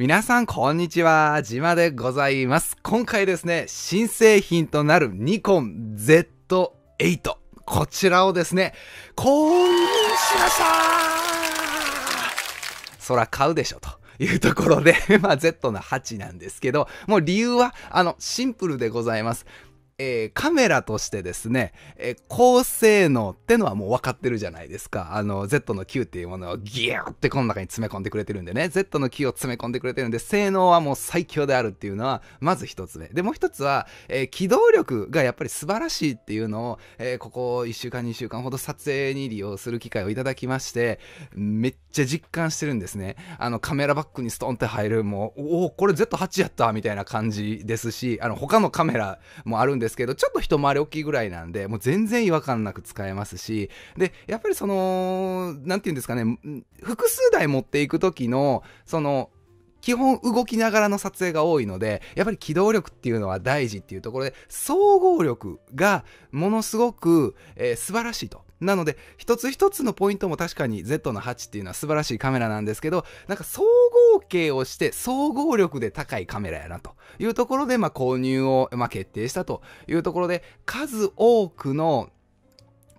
皆さんこんにちは、じまでございます。今回ですね、新製品となるニコン Z8。こちらをですね、購入しましたそら買うでしょと。いうところで、まあ、Z の8なんですけど、もう理由は、あの、シンプルでございます。えー、カメラとしてですね、えー、高性能ってのはもう分かってるじゃないですか。あの、Z の Q っていうものをギューってこの中に詰め込んでくれてるんでね、Z の Q を詰め込んでくれてるんで、性能はもう最強であるっていうのは、まず一つ目。で、もう一つは、えー、機動力がやっぱり素晴らしいっていうのを、えここ1週間2週間ほど撮影に利用する機会をいただきまして、めっちゃ実感してるんですね。あの、カメラバッグにストンって入る、もう、おお、これ Z8 やったみたいな感じですし、あの、他のカメラもあるんですですけど、ちょっと一回り大きいぐらいなんで、もう全然違和感なく使えますし、で、やっぱりその、なんていうんですかね、複数台持っていく時の、その、基本動きながらの撮影が多いので、やっぱり機動力っていうのは大事っていうところで、総合力がものすごく、えー、素晴らしいと。なので一つ一つのポイントも確かに Z の8っていうのは素晴らしいカメラなんですけどなんか総合計をして総合力で高いカメラやなというところで、まあ、購入を、まあ、決定したというところで数多くの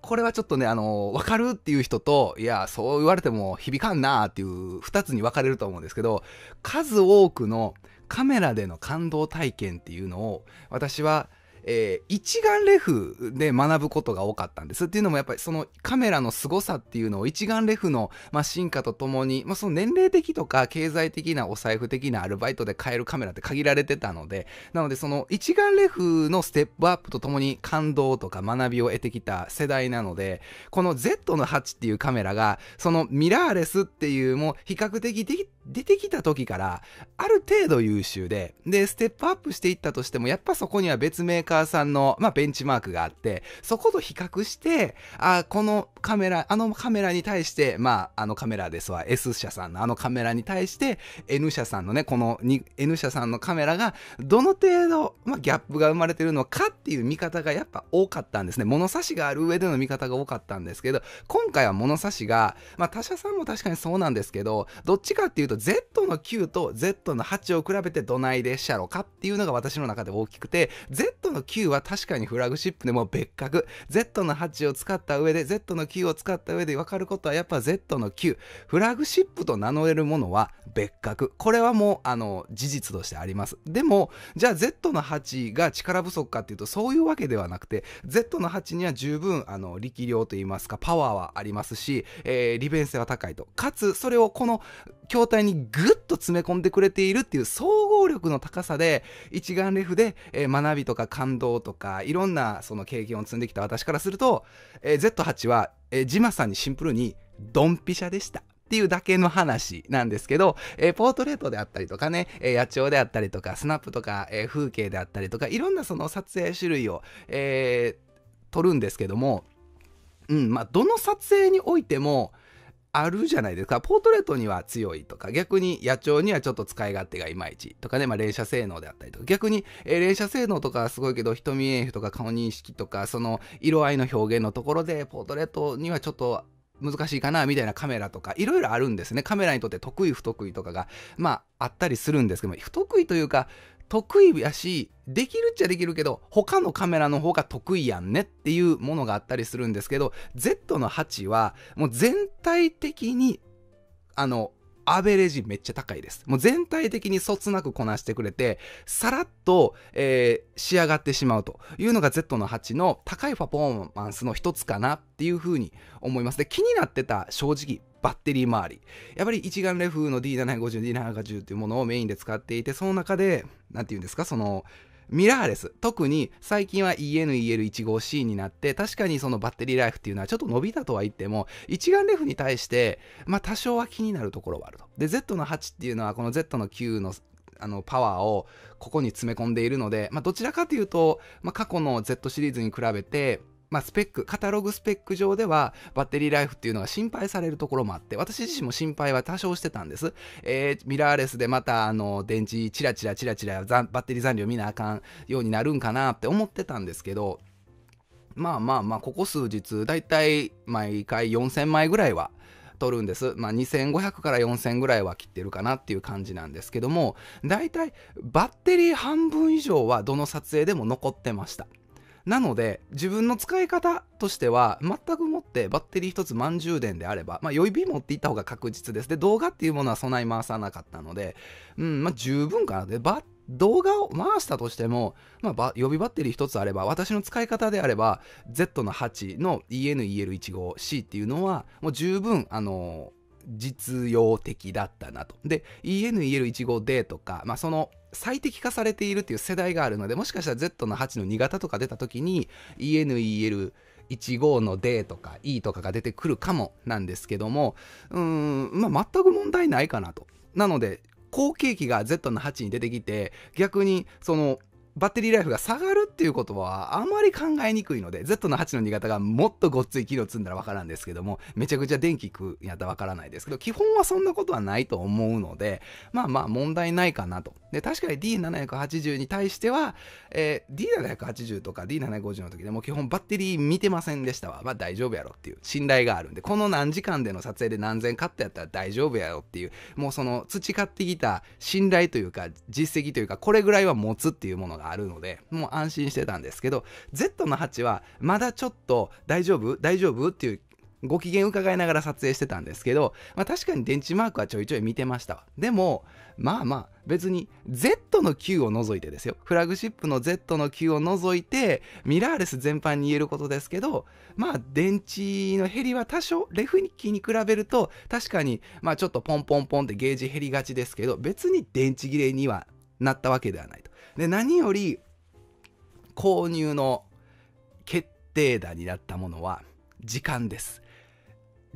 これはちょっとね、あのー、わかるっていう人と、いや、そう言われても響かんなーっていう二つに分かれると思うんですけど、数多くのカメラでの感動体験っていうのを、私はえー、一眼レフで学ぶことが多かったんです。っていうのもやっぱりそのカメラの凄さっていうのを一眼レフの、まあ、進化とともに、まあ、その年齢的とか経済的なお財布的なアルバイトで買えるカメラって限られてたので、なのでその一眼レフのステップアップとともに感動とか学びを得てきた世代なので、この Z の8っていうカメラが、そのミラーレスっていうもう比較的的出てきた時から、ある程度優秀で、で、ステップアップしていったとしても、やっぱそこには別メーカーさんの、まあ、ベンチマークがあって、そこと比較して、あ、このカメラ、あのカメラに対して、まあ、あのカメラですわ、S 社さんのあのカメラに対して、N 社さんのね、この N 社さんのカメラが、どの程度、まあ、ギャップが生まれてるのかっていう見方がやっぱ多かったんですね。物差しがある上での見方が多かったんですけど、今回は物差しが、まあ、他社さんも確かにそうなんですけど、どっちかっていうと、Z の9と Z の8を比べてどないでっしゃろかっていうのが私の中で大きくて Z の9は確かにフラグシップでも別格 Z の8を使った上で Z の9を使った上で分かることはやっぱ Z の9フラグシップと名乗れるものは別格これはもうあの事実としてありますでもじゃあ Z の8が力不足かっていうとそういうわけではなくて Z の8には十分あの力量といいますかパワーはありますし、えー、利便性は高いとかつそれをこの筐体体にぐっと詰め込んでくれているっていう総合力の高さで一眼レフで、えー、学びとか感動とかいろんなその経験を積んできた私からすると、えー、Z8 は、えー、ジマさんにシンプルにドンピシャでした。っていうだけの話なんですけど、えー、ポートレートであったりとかね、えー、野鳥であったりとか、スナップとか、えー、風景であったりとか、いろんなその撮影種類を、えー、撮るんですけども、うん、まあ、どの撮影においても、あるじゃないですか。ポートレートには強いとか、逆に野鳥にはちょっと使い勝手がいまいちとかね、まあ、連射性能であったりとか、逆に、えー、連射性能とかすごいけど、瞳演出とか顔認識とか、その色合いの表現のところで、ポートレートにはちょっと難しいかなみたいなカメラとかいろいろあるんですねカメラにとって得意不得意とかがまああったりするんですけども不得意というか得意やしできるっちゃできるけど他のカメラの方が得意やんねっていうものがあったりするんですけど Z の8はもう全体的にあのアベレージめっちゃ高いです。もう全体的にそつなくこなしてくれて、さらっと、えー、仕上がってしまうというのが Z の8の高いパフォーマンスの一つかなっていうふうに思います。で、気になってた正直バッテリー周り。やっぱり一眼レフの D750、D780 っていうものをメインで使っていて、その中で、何て言うんですか、その、ミラーレス。特に最近は ENEL15C になって、確かにそのバッテリーライフっていうのはちょっと伸びたとは言っても、一眼レフに対して、まあ多少は気になるところはあると。で、Z の8っていうのはこの Z の9のあのパワーをここに詰め込んでいるので、まあ、どちらかというと、まあ、過去の Z シリーズに比べてまあ、スペック、カタログスペック上ではバッテリーライフっていうのが心配されるところもあって、私自身も心配は多少してたんです。えー、ミラーレスでまたあの電池チラチラチラチラバッテリー残量見なあかんようになるんかなって思ってたんですけど、まあまあまあ、ここ数日、だいたい毎回4000枚ぐらいは取るんです。まあ、2500から4000ぐらいは切ってるかなっていう感じなんですけども、だいたいバッテリー半分以上はどの撮影でも残ってました。なので、自分の使い方としては、全くもってバッテリー1つ満充電であれば、まあ、予備持っていった方が確実です。で、動画っていうものは備え回さなかったので、うん、まあ、十分かな。で、バ動画を回したとしても、まあ、予備バッテリー1つあれば、私の使い方であれば、Z の8の ENEL15C っていうのは、もう十分、あのー、実用的だったなと。で、ENEL15D とか、まあ、その最適化されているっていう世代があるのでもしかしたら Z の8の2型とか出た時に ENEL 15の D とか E とかが出てくるかもなんですけどもうーん、まあ、全く問題ないかなと。なので後継機が Z の8に出てきて逆にそのバッテリーライフが下がるっていうことはあまり考えにくいので Z の8の2型がもっとごっつい機能積んだらわからんですけどもめちゃくちゃ電気食うやったらわからないですけど基本はそんなことはないと思うのでまあまあ問題ないかなとで確かに D780 に対しては、えー、D780 とか D750 の時でも基本バッテリー見てませんでしたわまあ大丈夫やろっていう信頼があるんでこの何時間での撮影で何千カットやったら大丈夫やろっていうもうその培ってきた信頼というか実績というかこれぐらいは持つっていうものががあるので、もう安心してたんですけど、Z の8はまだちょっと大丈夫大丈夫っていうご機嫌伺いながら撮影してたんですけど、まあ、確かに電池マークはちょいちょい見てました。でも、まあまあ、別に Z の9を除いてですよ。フラグシップの Z の9を除いて、ミラーレス全般に言えることですけど、まあ、電池の減りは多少、レフ機に比べると、確かに、まあちょっとポンポンポンってゲージ減りがちですけど、別に電池切れにはなったわけではないと。で何より購入の決定打になったものは時間です。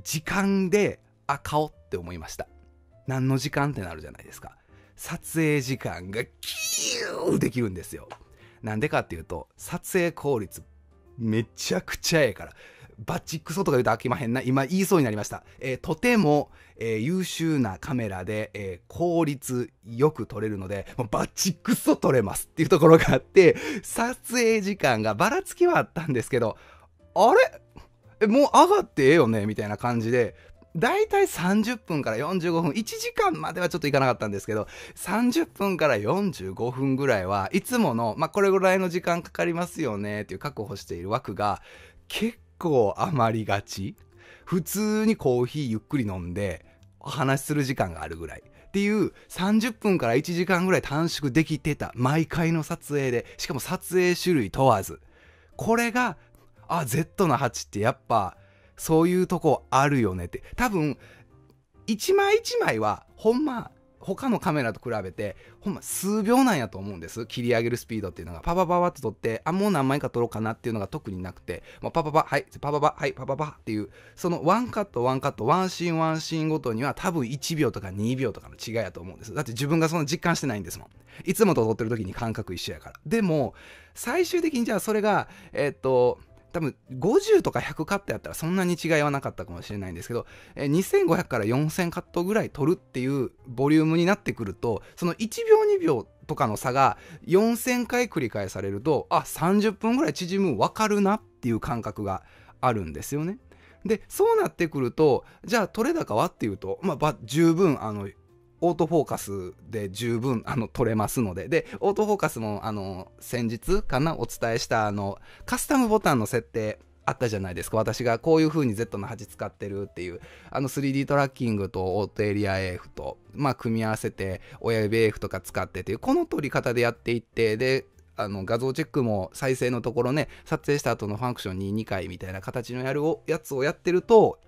時間であ買おうって思いました。何の時間ってなるじゃないですか。撮影時間がキューできるんですよ。なんでかっていうと撮影効率めちゃくちゃええからバッチクソとか言うと飽きまへんな。今言いそうになりました。えー、とても、えー、優秀なカメラで、えー、効率よく撮れるので、もうバッチクソ撮れますっていうところがあって、撮影時間がばらつきはあったんですけど、あれえ、もう上がってええよねみたいな感じで、だいたい30分から45分、1時間まではちょっといかなかったんですけど、30分から45分ぐらいはいつもの、まあ、これぐらいの時間かかりますよねっていう確保している枠が、結構余りがち普通にコーヒーゆっくり飲んでお話しする時間があるぐらいっていう30分から1時間ぐらい短縮できてた毎回の撮影でしかも撮影種類問わずこれがあ Z の8ってやっぱそういうとこあるよねって多分一枚一枚はほんま他のカメラと比べてほんま数秒なんやと思うんです切り上げるスピードっていうのがパパパパって撮ってあもう何枚か撮ろうかなっていうのが特になくて、まパパパはいパパパはいパパパっていうそのワンカットワンカットワンシーンワンシーンごとには多分1秒とか2秒とかの違いやと思うんですだって自分がその実感してないんですもんいつもと撮ってる時に感覚一緒やからでも最終的にじゃあそれがえっ、と多分50とか100カットやったらそんなに違いはなかったかもしれないんですけど、え2500から4000カットぐらい取るっていうボリュームになってくるとその1秒2秒とかの差が4000回繰り返されるとあ30分ぐらい縮む分かるなっていう感覚があるんですよね。でそうなってくるとじゃあ取れ高はっていうとまあ十分あのオートフォーカスで十分あの撮れますので、で、オートフォーカスもあの先日かなお伝えしたあのカスタムボタンの設定あったじゃないですか。私がこういう風に Z の8使ってるっていう、あの 3D トラッキングとオートエリア AF と、まあ組み合わせて親指 AF とか使ってっていう、この撮り方でやっていって、で、あの画像チェックも再生のところね、撮影した後のファンクションに2回みたいな形のやるやつをやってると、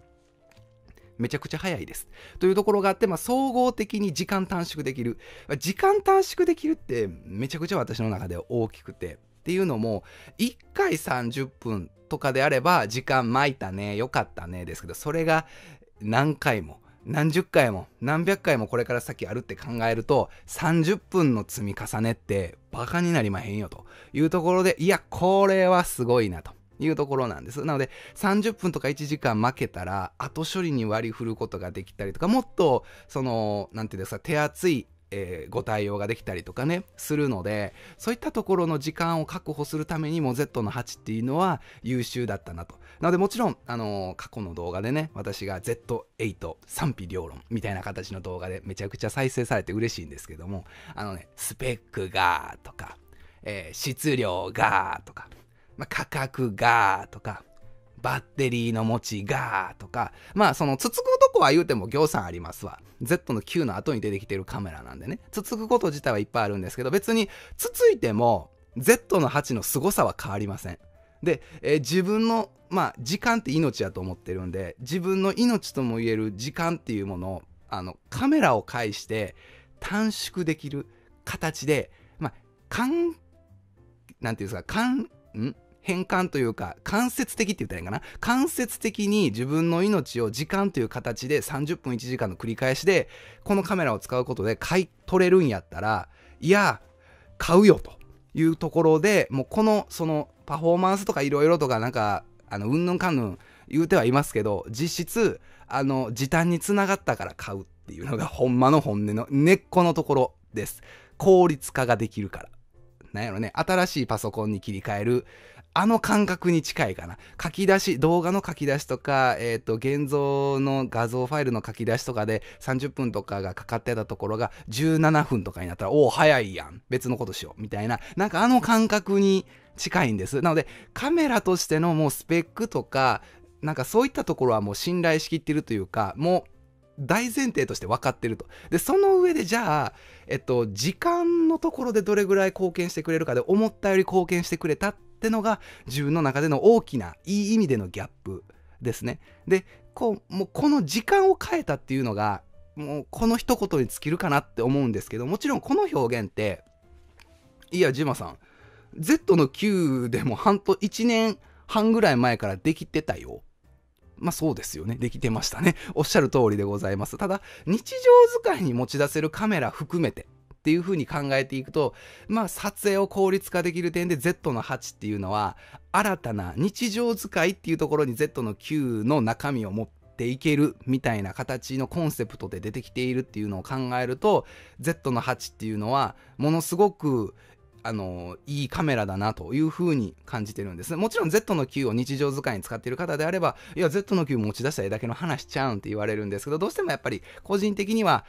めちゃくちゃ早いです。というところがあって、まあ、総合的に時間短縮できる。時間短縮できるってめちゃくちゃ私の中では大きくて。っていうのも、1回30分とかであれば、時間巻いたね、よかったね、ですけど、それが何回も。何十回も何百回もこれから先あるって考えると30分の積み重ねってバカになりまへんよというところでいやこれはすごいなというところなんです。なので、30分とか1時間負けたら、後処理に割り振ることができたりとか、もっと、その、なんていうんですか、手厚い、えー、ご対応ができたりとかね、するので、そういったところの時間を確保するためにも Z の8っていうのは優秀だったなと。なのでもちろん、あのー、過去の動画でね、私が Z8 賛否両論みたいな形の動画でめちゃくちゃ再生されて嬉しいんですけども、あのね、スペックがとか、えー、質量がとか、まあ、価格がとか、バッテリーの持ちがとか、まあその、つつくとこは言うても行さんありますわ。Z の9の後に出てきてるカメラなんでね、つつくこと自体はいっぱいあるんですけど、別につついても Z の8の凄さは変わりません。で、えー、自分の、まあ時間って命やと思ってるんで、自分の命とも言える時間っていうものを、あの、カメラを介して短縮できる形で、まあ、かん、なんていうんですか、かん、ん変換というか、間接的って言ったらいいかな。間接的に自分の命を時間という形で30分1時間の繰り返しで、このカメラを使うことで買い取れるんやったら、いや、買うよというところで、もうこの、その、パフォーマンスとかいろいろとか、なんか、あの、うんぬんかんぬん言うてはいますけど、実質、あの、時短につながったから買うっていうのが、ほんまの本音の根っこのところです。効率化ができるから。なんやろね、新しいパソコンに切り替える、あの感覚に近いかな。書き出し、動画の書き出しとか、えっ、ー、と、現像の画像ファイルの書き出しとかで30分とかがかかってたところが17分とかになったら、おお、早いやん。別のことしよう。みたいな、なんかあの感覚に近いんです。なので、カメラとしてのもうスペックとか、なんかそういったところはもう信頼しきってるというか、もう、大前提として分かってると。で、その上でじゃあ、えっと、時間のところでどれぐらい貢献してくれるかで、思ったより貢献してくれたっってのが自分の中での大きないい意味でのギャップですね。でこうもうこの時間を変えたっていうのがもうこの一言に尽きるかなって思うんですけどもちろんこの表現っていやジマさん Z の Q でも半と1年半ぐらい前からできてたよ。まあそうですよね。できてましたね。おっしゃる通りでございます。ただ、日常使いに持ち出せるカメラ含めてっていう風に考えていくと、まあ、撮影を効率化できる点で Z の8っていうのは、新たな日常使いっていうところに Z の9の中身を持って、いけるみたいな形のコンセプトで出てきているっていうのを考えると Z の8っていうのはものすごくあのいいカメラだなというふうに感じてるんですもちろん Z の9を日常使いに使ってる方であればいや Z の9持ち出した絵だけの話ちゃうんって言われるんですけどどうしてもやっぱり個人的には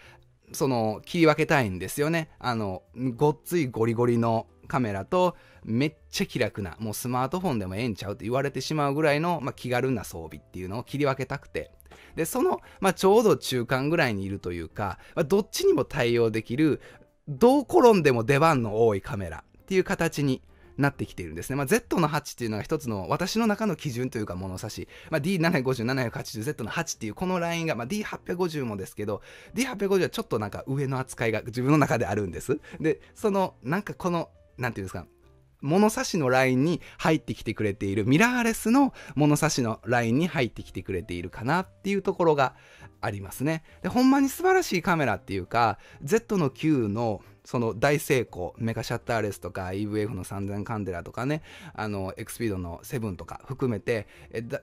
その切り分けたいんですよねあのごっついゴリゴリのカメラとめっちゃ気楽なもうスマートフォンでもええんちゃうって言われてしまうぐらいの、まあ、気軽な装備っていうのを切り分けたくてでその、まあ、ちょうど中間ぐらいにいるというか、まあ、どっちにも対応できるどう転んでも出番の多いカメラっていう形になってきているんですね。まあ、Z の8っていうのが一つの私の中の基準というか物差し、まあ、D750、780Z の8っていうこのラインが、まあ、D850 もですけど D850 はちょっとなんか上の扱いが自分の中であるんです。でそのなんかこの何て言うんですか物差しのラインに入ってきてくれているミラーレスの物差しのラインに入ってきてくれているかなっていうところがありますね。でほんまに素晴らしいカメラっていうか Z の9のその大成功、メガシャッターレスとか EVF の3000カンデラとかね、あの、エクスピードの7とか含めて、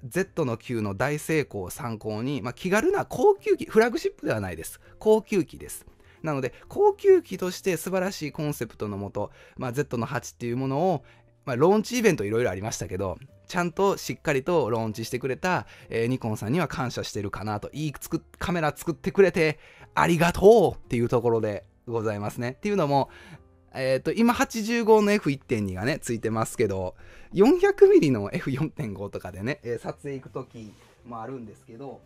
Z の9の大成功を参考に、まあ、気軽な高級機、フラグシップではないです。高級機です。なので、高級機として素晴らしいコンセプトのもと、まあ、Z の8っていうものを、まあ、ローンチイベントいろいろありましたけど、ちゃんとしっかりとローンチしてくれた、えー、ニコンさんには感謝してるかなと、いいつくカメラ作ってくれてありがとうっていうところでございますね。っていうのも、えっ、ー、と、今85の F1.2 がね、ついてますけど、400mm の F4.5 とかでね、撮影行く時もあるんですけど、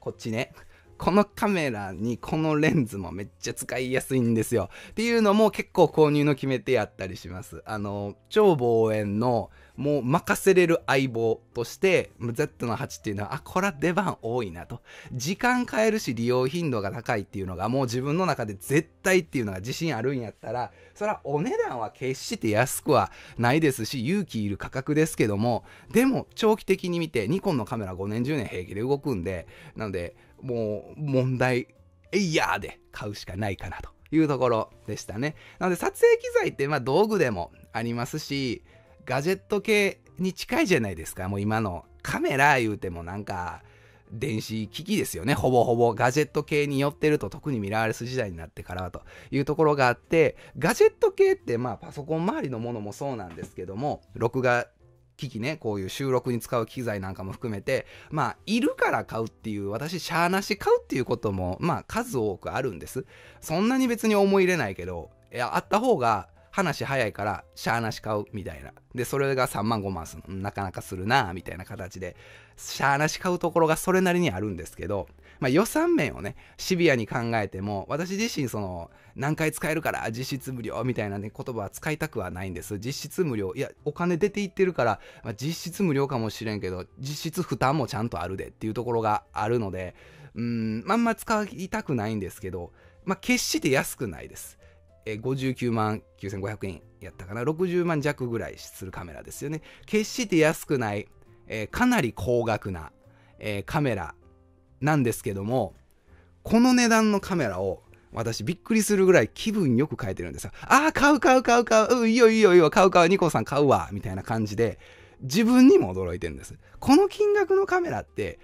こっちね。このカメラにこのレンズもめっちゃ使いやすいんですよ。っていうのも結構購入の決め手やったりします。あの、超望遠のもう任せれる相棒として Z8 のっていうのはあこれは出番多いなと時間変えるし利用頻度が高いっていうのがもう自分の中で絶対っていうのが自信あるんやったらそれはお値段は決して安くはないですし勇気いる価格ですけどもでも長期的に見てニコンのカメラ5年10年平気で動くんでなのでもう問題、えいやーで買うしかないかなというところでしたね。なので撮影機材ってまあ道具でもありますし、ガジェット系に近いじゃないですか、もう今の。カメラ言うてもなんか、電子機器ですよね。ほぼほぼガジェット系に寄ってると特にミラーレス時代になってからはというところがあって、ガジェット系ってまあパソコン周りのものもそうなんですけども、録画機器ね、こういう収録に使う機材なんかも含めて、まあ、いるから買うっていう、私、シャーなし買うっていうことも、まあ、数多くあるんです。そんなに別に思い入れないけど、いや、あった方が、話早いから、シャーなし買う、みたいな。で、それが3万5万すなかなかするな、みたいな形で、シャーなし買うところがそれなりにあるんですけど、まあ、予算面をね、シビアに考えても、私自身その、何回使えるから実質無料みたいなね、言葉は使いたくはないんです。実質無料。いや、お金出ていってるから、まあ、実質無料かもしれんけど、実質負担もちゃんとあるでっていうところがあるので、うん、あんま使いたくないんですけど、まあ、決して安くないです。え59万9500円やったかな60万弱ぐらいするカメラですよね決して安くない、えー、かなり高額な、えー、カメラなんですけども、この値段のカメラを私びっくりするぐらい気分よく変えてるんですよ。ああ、買う買う買う買う、うん、いいよいいよいいよ、買う買う、ニコさん買うわ、みたいな感じで、自分にも驚いてるんです。この金額のカメラって、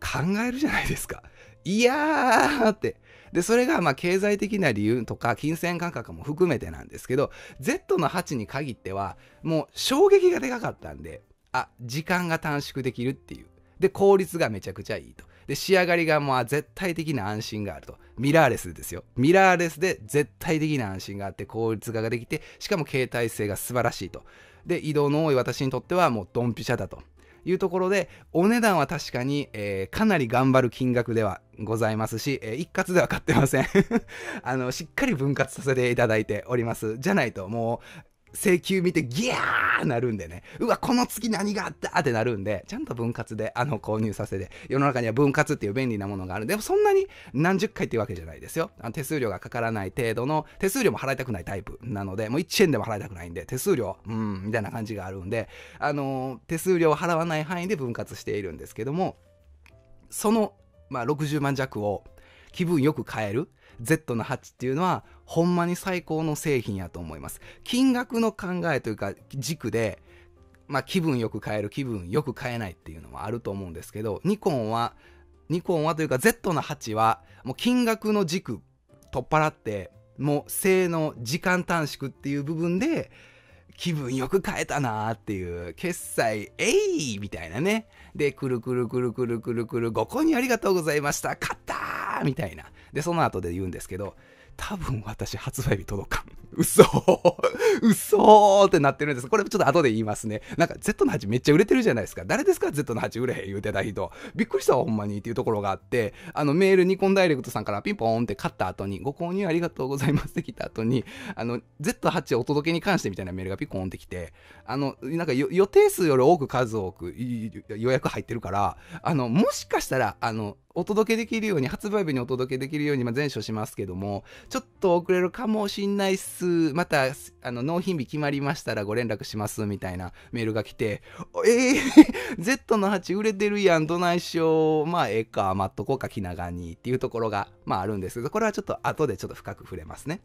考えるじゃないですか。いやーって。で、それがまあ経済的な理由とか金銭感覚も含めてなんですけど、Z の8に限っては、もう衝撃がでかかったんで、あ、時間が短縮できるっていう。で効率がめちゃくちゃいいとで仕上がりがもう絶対的な安心があるとミラーレスですよミラーレスで絶対的な安心があって効率化ができてしかも携帯性が素晴らしいとで移動の多い私にとってはもうドンピシャだというところでお値段は確かに、えー、かなり頑張る金額ではございますし、えー、一括では買ってません あのしっかり分割させていただいておりますじゃないともう請求見てギャーなるんでね、うわ、この月何があったってなるんで、ちゃんと分割であの購入させて、世の中には分割っていう便利なものがあるんで、でもそんなに何十回っていうわけじゃないですよ。あの手数料がかからない程度の、手数料も払いたくないタイプなので、もう1円でも払いたくないんで、手数料、うん、みたいな感じがあるんで、あのー、手数料を払わない範囲で分割しているんですけども、その、まあ、60万弱を気分よく買える Z の8っていうのはほんまに最高の製品やと思います金額の考えというか軸でまあ気分よく買える気分よく買えないっていうのもあると思うんですけどニコンはニコンはというか Z の8はもう金額の軸取っ払ってもう性能時間短縮っていう部分で気分よく変えたなーっていう決済えいみたいなねでくるくるくるくるくるくるご購入ありがとうございました買ったーみたいなで、その後で言うんですけど、多分私発売日届かん。嘘 嘘ってなってるんです。これちょっと後で言いますね。なんか Z の8めっちゃ売れてるじゃないですか。誰ですか ?Z の8売れへん言うてた人。びっくりしたわ、ほんまにっていうところがあって、あのメールニコンダイレクトさんからピンポーンって買った後に、ご購入ありがとうございますって来た後に、あの Z8 お届けに関してみたいなメールがピコーンってきて、あの、なんか予定数より多く数多く予約入ってるから、あの、もしかしたら、あの、お届けできるように、発売日にお届けできるように、まあ、前処しますけども、ちょっと遅れるかもしんないっす、またあの納品日決まりましたらご連絡しますみたいなメールが来て、えー、Z の8売れてるやん、どないしよう、まあええか、待っとこうか、気長にっていうところが、まああるんですけど、これはちょっと後でちょっと深く触れますね。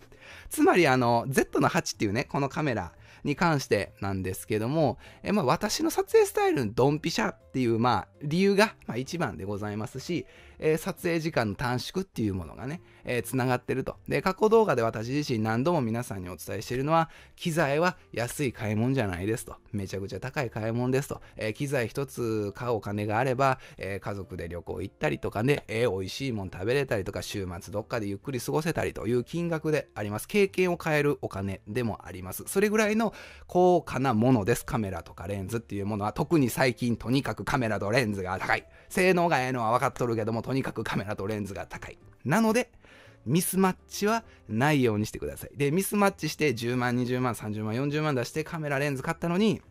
つまり、あの、Z の8っていうね、このカメラに関してなんですけども、えまあ私の撮影スタイルのドンピシャっていう、まあ理由が、まあ、一番でございますし、えー、撮影時間の短縮っていうものがね、えー、繋がってると。で、過去動画で私自身何度も皆さんにお伝えしているのは、機材は安い買い物じゃないですと。めちゃくちゃ高い買い物ですと。えー、機材一つ買うお金があれば、えー、家族で旅行行ったりとかね、えー、美味しいもん食べれたりとか、週末どっかでゆっくり過ごせたりという金額であります。経験を変えるお金でもあります。それぐらいの高価なものです。カメラとかレンズっていうものは、特に最近とにかくカメラとレンズが高い。性能がええのは分かっとるけども、とにかくカメラとレンズが高い。なので、ミスマッチはないようにしてください。で、ミスマッチして10万、20万、30万、40万出してカメラ、レンズ買ったのに、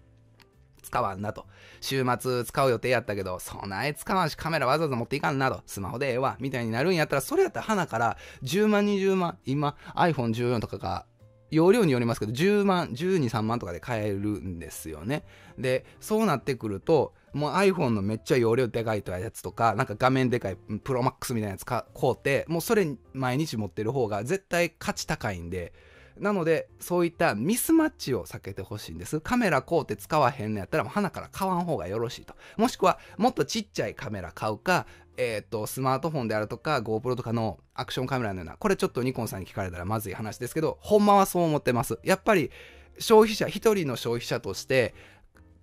使わんなと。週末使う予定やったけど、そない使わんしカメラわざわざ持っていかんなと。スマホでええわ。みたいになるんやったら、それやったら花から10万、20万、今 iPhone14 とかが容量によりますけど、10万、12、3万とかで買えるんですよね。で、そうなってくると、もう iPhone のめっちゃ容量でかいとやつとか、なんか画面でかい ProMax みたいなやつ買うて、もうそれ毎日持ってる方が絶対価値高いんで、なので、そういったミスマッチを避けてほしいんです。カメラ買うて使わへんのやったら、もう花から買わん方がよろしいと。もしくは、もっとちっちゃいカメラ買うか、えっ、ー、と、スマートフォンであるとか GoPro とかのアクションカメラのような、これちょっとニコンさんに聞かれたらまずい話ですけど、ほんまはそう思ってます。やっぱり消費者、一人の消費者として、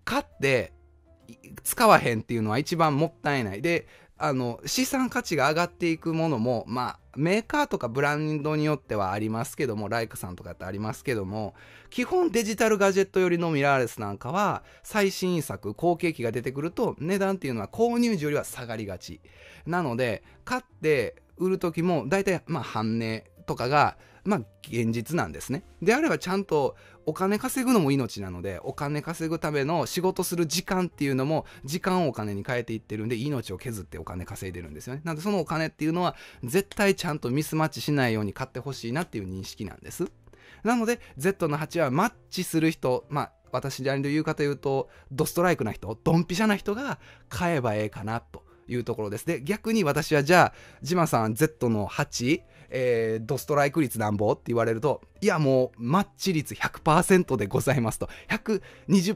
買って使わへんっていうのは一番もったいない。で、あの、資産価値が上がっていくものも、まあ、メーカーとかブランドによってはありますけども、ライクさんとかってありますけども、基本デジタルガジェット寄りのミラーレスなんかは、最新作、後継機が出てくると、値段っていうのは購入時よりは下がりがち。なので、買って売る時も、大体、まあ、半値とかが、まあ、現実なんですね。であれば、ちゃんとお金稼ぐのも命なのでお金稼ぐための仕事する時間っていうのも時間をお金に変えていってるんで命を削ってお金稼いでるんですよねなのでそのお金っていうのは絶対ちゃんとミスマッチしないように買ってほしいなっていう認識なんですなので Z の8はマッチする人まあ私で言うかというとドストライクな人ドンピシャな人が買えばええかなというところですで逆に私はじゃあジマさん Z の8えー、ドストライク率なんぼって言われると、いやもう、マッチ率100%でございますと。120%、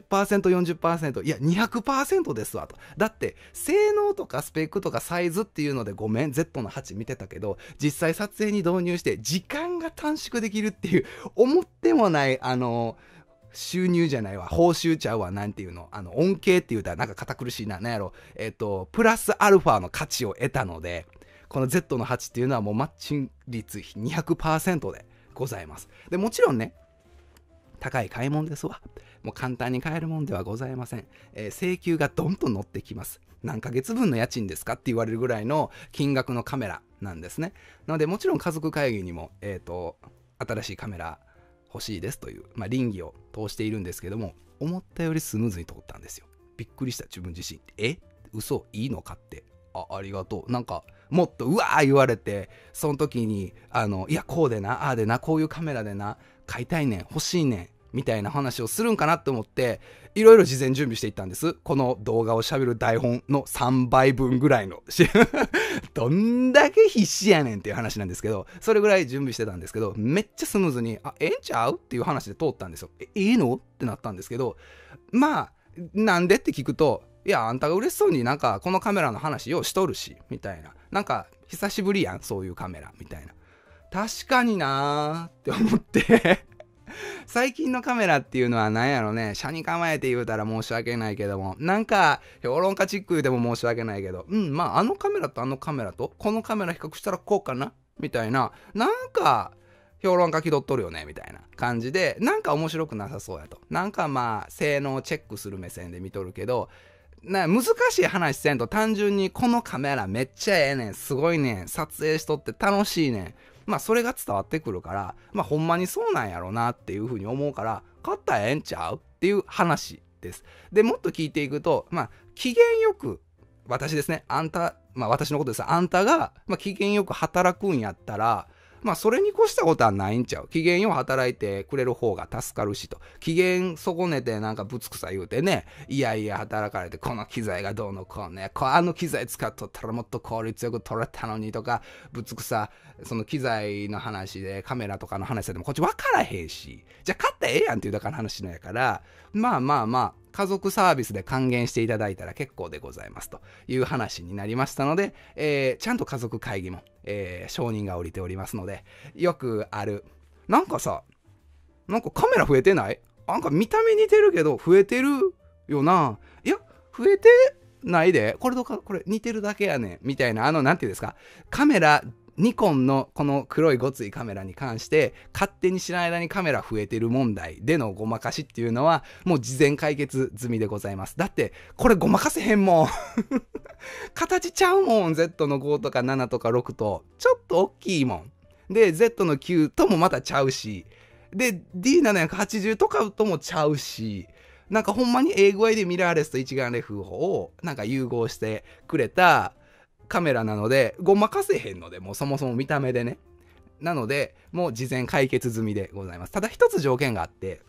40%、いや200%ですわと。だって、性能とかスペックとかサイズっていうのでごめん、Z の8見てたけど、実際撮影に導入して時間が短縮できるっていう、思ってもない、あのー収入じゃないわ、報酬ちゃうわ、なんていうの、あの、恩恵って言うたらなんか堅苦しいな、なんやろ、えっ、ー、と、プラスアルファの価値を得たので、この Z の8っていうのはもうマッチン率200%でございます。で、もちろんね、高い買い物ですわ。もう簡単に買えるもんではございません。えー、請求がどんと乗ってきます。何ヶ月分の家賃ですかって言われるぐらいの金額のカメラなんですね。なので、もちろん家族会議にも、えっ、ー、と、新しいカメラ欲しいですという、まあ、倫理を通しているんですけども、思ったよりスムーズに通ったんですよ。びっくりした自分自身。え嘘いいのかって。あ、ありがとう。なんか、もっとうわー言われてその時にあのいやこうでなああでなこういうカメラでな買いたいねん欲しいねんみたいな話をするんかなと思っていろいろ事前準備していったんですこの動画をしゃべる台本の3倍分ぐらいの どんだけ必死やねんっていう話なんですけどそれぐらい準備してたんですけどめっちゃスムーズにあええんちゃうっていう話で通ったんですよええのってなったんですけどまあなんでって聞くといや、あんたが嬉しそうになんかこのカメラの話ようしとるし、みたいな。なんか久しぶりやん、そういうカメラ、みたいな。確かになーって思って 最近のカメラっていうのは何やろね、車に構えて言うたら申し訳ないけども、なんか評論家チック言うても申し訳ないけど、うん、まああのカメラとあのカメラと、このカメラ比較したらこうかな、みたいな、なんか評論家気取っとるよねみたいな感じでなんか面白くなさそうやとなんかまあ性能チェックする目線で見とるけどな難しい話せんと単純にこのカメラめっちゃええねんすごいねん撮影しとって楽しいねんまあそれが伝わってくるからまあほんまにそうなんやろなっていうふうに思うから買ったらええんちゃうっていう話ですでもっと聞いていくとまあ機嫌よく私ですねあんたまあ私のことですあんたが、まあ、機嫌よく働くんやったらまあ、それに越したことはないんちゃう。機嫌よう働いてくれる方が助かるしと。機嫌損ねてなんかぶつくさ言うてね、いやいや働かれて、この機材がどうのこうね、こあの機材使っとったらもっと効率よく撮れたのにとか、ぶつくさ、その機材の話でカメラとかの話でもこっち分からへんし、じゃあ買ったらええやんっていうだから話なんやから、まあまあまあ、家族サービスで還元していただいたら結構でございますという話になりましたので、えー、ちゃんと家族会議もえー、承認が降りておりますので、よくある。なんかさ、なんかカメラ増えてないなんか見た目似てるけど、増えてるよな。いや、増えてないで。これとか、これ似てるだけやねん。みたいな、あの、なんていうんですか。カメラニコンのこの黒いごついカメラに関して勝手に知らない間にカメラ増えてる問題でのごまかしっていうのはもう事前解決済みでございます。だってこれごまかせへんもん 形ちゃうもん Z の5とか7とか6とちょっと大きいもん。で Z の9ともまたちゃうしで D780 とかともちゃうしなんかほんまに英語でミラーレスと一眼レフをなんか融合してくれたカメラなのでごまかせへんのでもうそもそも見た目でねなのでもう事前解決済みでございますただ一つ条件があって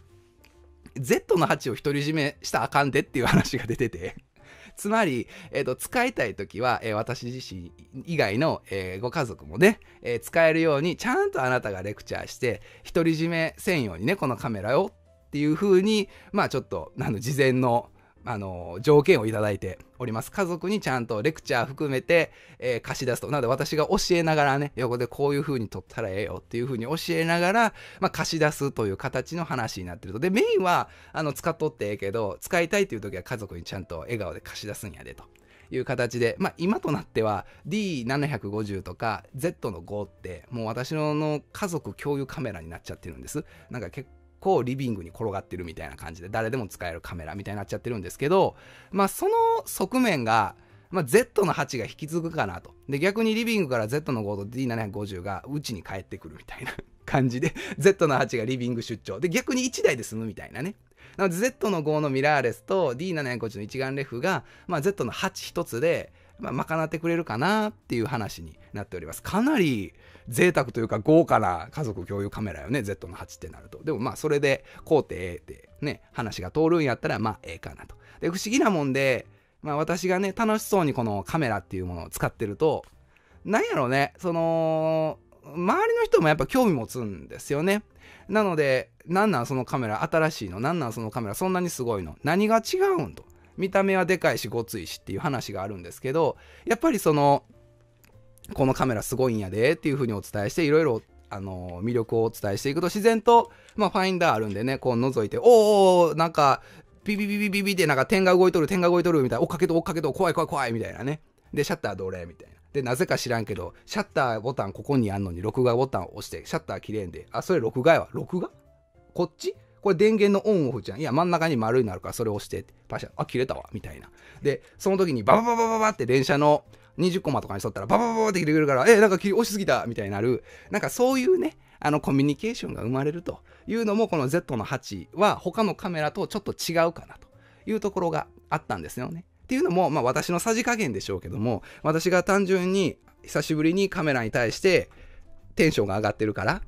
Z の8を独り占めしたらあかんでっていう話が出てて つまり、えーと、使いたい時は、えー、私自身以外の、えー、ご家族もね、えー、使えるようにちゃんとあなたがレクチャーして独り占めせんようにねこのカメラをっていう風にまあちょっとあの事前のあの、条件をいただいております。家族にちゃんとレクチャー含めて、えー、貸し出すと。なので私が教えながらね、横でこういう風に撮ったらええよっていう風に教えながら、まあ、貸し出すという形の話になってると。で、メインは、あの、使っとってええけど、使いたいっていう時は家族にちゃんと笑顔で貸し出すんやでと。いう形で、まあ、今となっては D750 とか Z の5ってもう私の家族共有カメラになっちゃってるんです。なんか結こうリビングに転がってるみたいな感じで誰でも使えるカメラみたいになっちゃってるんですけど、まあ、その側面が、まあ、Z の8が引き継ぐかなと。で逆にリビングから Z の5と D750 がうちに帰ってくるみたいな感じで Z の8がリビング出張で逆に1台で済むみたいなね。なので Z の5のミラーレスと D750 の一眼レフが、まあ、Z の81つでまあ、賄ってくれるかなっていう話になっております。かなり贅沢というか豪華な家族共有カメラよね、Z の8ってなると。でもまあそれで買うてええってね、話が通るんやったらまあええかなと。で、不思議なもんで、まあ私がね、楽しそうにこのカメラっていうものを使ってると、なんやろね、その、周りの人もやっぱ興味持つんですよね。なので、なんなんそのカメラ、新しいの、なんなんそのカメラ、そんなにすごいの、何が違うんと。見た目はでかいしごついしっていう話があるんですけどやっぱりそのこのカメラすごいんやでっていう風にお伝えしていろいろあの魅力をお伝えしていくと自然と、まあ、ファインダーあるんでねこう覗いておおなんかビビビビビビってなんか点が動いとる点が動いとるみたいな追っかけと追っかけと怖い怖い怖いみたいなねでシャッターどれみたいなでなぜか知らんけどシャッターボタンここにあんのに録画ボタンを押してシャッター切れんであそれ録画やわ録画こっちこれ電源のオンオフじゃん。いや、真ん中に丸になるからそれを押して、パシャ、あ、切れたわ、みたいな。で、その時にババババババって電車の20コマとかに沿ったらババババって切れてくるから、え、なんか切り押しすぎた、みたいになる。なんかそういうね、あのコミュニケーションが生まれるというのも、この Z の8は他のカメラとちょっと違うかなというところがあったんですよね。っていうのも、まあ私のさじ加減でしょうけども、私が単純に久しぶりにカメラに対してテンションが上がってるから、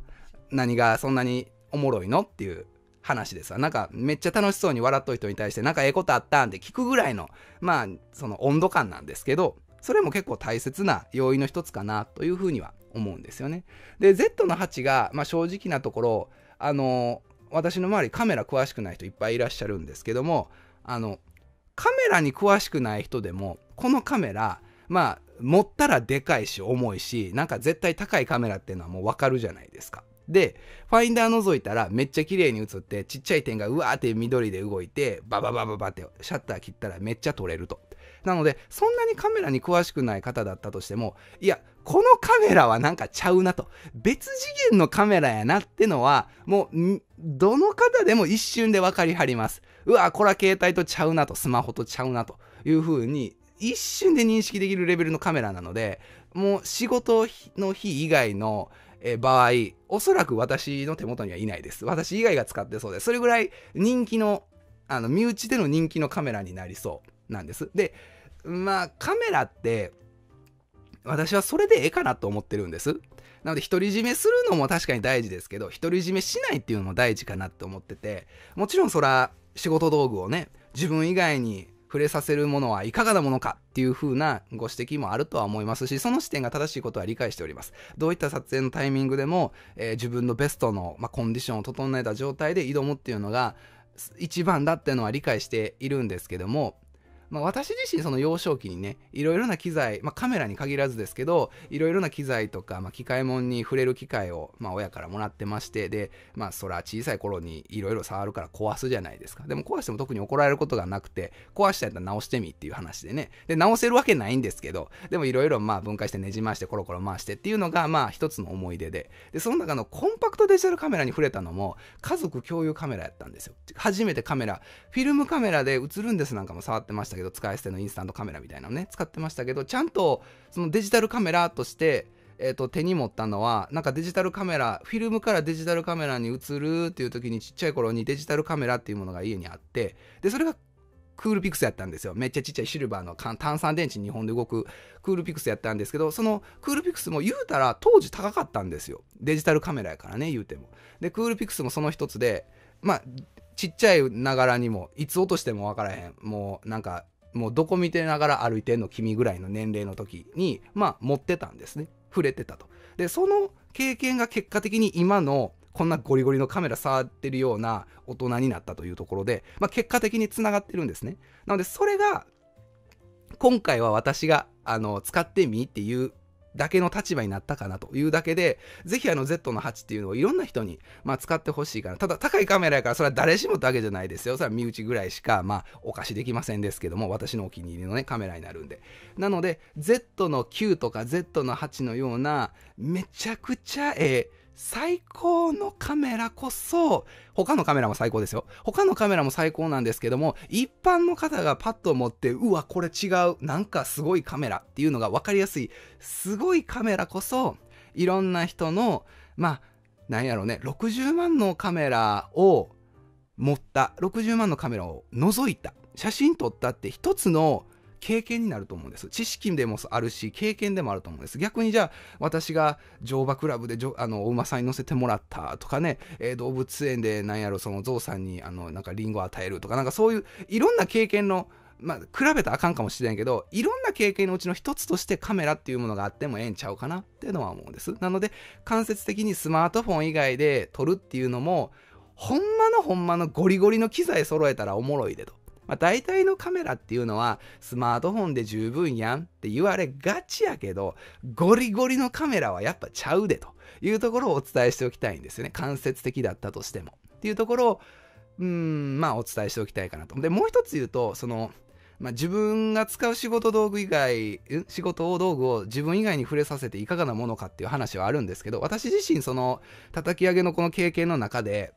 何がそんなにおもろいのっていう話ですなんかめっちゃ楽しそうに笑っとい人に対してなんかええことあったんで聞くぐらいのまあその温度感なんですけどそれも結構大切な要因の一つかなというふうには思うんですよね。で Z の8が、まあ、正直なところあの私の周りカメラ詳しくない人いっぱいいらっしゃるんですけどもあのカメラに詳しくない人でもこのカメラまあ持ったらでかいし重いしなんか絶対高いカメラっていうのはもう分かるじゃないですか。で、ファインダー覗いたらめっちゃ綺麗に映って、ちっちゃい点がうわーって緑で動いて、バババババってシャッター切ったらめっちゃ撮れると。なので、そんなにカメラに詳しくない方だったとしても、いや、このカメラはなんかちゃうなと。別次元のカメラやなってのは、もう、どの方でも一瞬で分かりはります。うわ、これは携帯とちゃうなと、スマホとちゃうなというふうに、一瞬で認識できるレベルのカメラなので、もう仕事の日以外のえ場合、おそらく私の手元にはいないです。私以外が使ってそうです。それぐらい人気の、あの、身内での人気のカメラになりそうなんです。で、まあ、カメラって、私はそれでええかなと思ってるんです。なので、独り占めするのも確かに大事ですけど、独り占めしないっていうのも大事かなって思ってて、もちろんそら、仕事道具をね、自分以外に触れさせるものはいかがなものかっていう風なご指摘もあるとは思いますし、その視点が正しいことは理解しております。どういった撮影のタイミングでも、えー、自分のベストの、まあ、コンディションを整えた状態で挑むっていうのが一番だっていうのは理解しているんですけども、まあ、私自身その幼少期にねいろいろな機材、まあ、カメラに限らずですけどいろいろな機材とか、まあ、機械もんに触れる機会を、まあ、親からもらってましてでまあそら小さい頃にいろいろ触るから壊すじゃないですかでも壊しても特に怒られることがなくて壊したやったら直してみっていう話でねで直せるわけないんですけどでもいろいろまあ分解してねじ回してコロコロ回してっていうのがまあ一つの思い出ででその中のコンパクトデジタルカメラに触れたのも家族共有カメラやったんですよ初めてカメラフィルムカメラで映るんですなんかも触ってましたたけど、使い捨てのインスタントカメラみたいなのね、使ってましたけど、ちゃんとそのデジタルカメラとして、えー、と手に持ったのはなんかデジタルカメラフィルムからデジタルカメラに映るっていう時にちっちゃい頃にデジタルカメラっていうものが家にあってでそれがクールピクスやったんですよめっちゃちっちゃいシルバーの炭酸電池日本で動くクールピクスやったんですけどそのクールピクスも言うたら当時高かったんですよデジタルカメラやからね言うてもでクールピクスもその一つでまあちっちゃいながらにもいつ落としても分からへんもうなんかもうどこ見てながら歩いてんの君ぐらいの年齢の時にまあ持ってたんですね触れてたとでその経験が結果的に今のこんなゴリゴリのカメラ触ってるような大人になったというところで、まあ、結果的につながってるんですねなのでそれが今回は私があの使ってみっていうだけの立場になったかなというだけで、ぜひあの Z の8っていうのをいろんな人に、まあ、使ってほしいかな。ただ高いカメラやからそれは誰しもってわけじゃないですよ。それは身内ぐらいしか、まあ、お貸しできませんですけども、私のお気に入りのね、カメラになるんで。なので、Z の9とか Z の8のような、めちゃくちゃええー最高のカメラこそ、他のカメラも最高ですよ。他のカメラも最高なんですけども、一般の方がパッと思って、うわ、これ違う、なんかすごいカメラっていうのが分かりやすい、すごいカメラこそ、いろんな人の、まあ、なんやろうね、60万のカメラを持った、60万のカメラを覗いた、写真撮ったって一つの経験になると思うんです。知識でもあるし、経験でもあると思うんです。逆にじゃあ、私が乗馬クラブであのお馬さんに乗せてもらったとかね、えー、動物園でなんやろ、そのゾウさんにあのなんかリンゴを与えるとか、なんかそういういろんな経験のまあ、比べたらあかんかもしれんけど、いろんな経験のうちの一つとしてカメラっていうものがあってもええんちゃうかなっていうのは思うんです。なので、間接的にスマートフォン以外で撮るっていうのも、ほんまのほんまのゴリゴリの機材揃えたらおもろいでと。まあ、大体のカメラっていうのはスマートフォンで十分やんって言われがちやけどゴリゴリのカメラはやっぱちゃうでというところをお伝えしておきたいんですよね間接的だったとしてもっていうところをうんまあお伝えしておきたいかなとでもう一つ言うとそのまあ、自分が使う仕事道具以外、仕事道具を自分以外に触れさせていかがなものかっていう話はあるんですけど、私自身その叩き上げのこの経験の中で、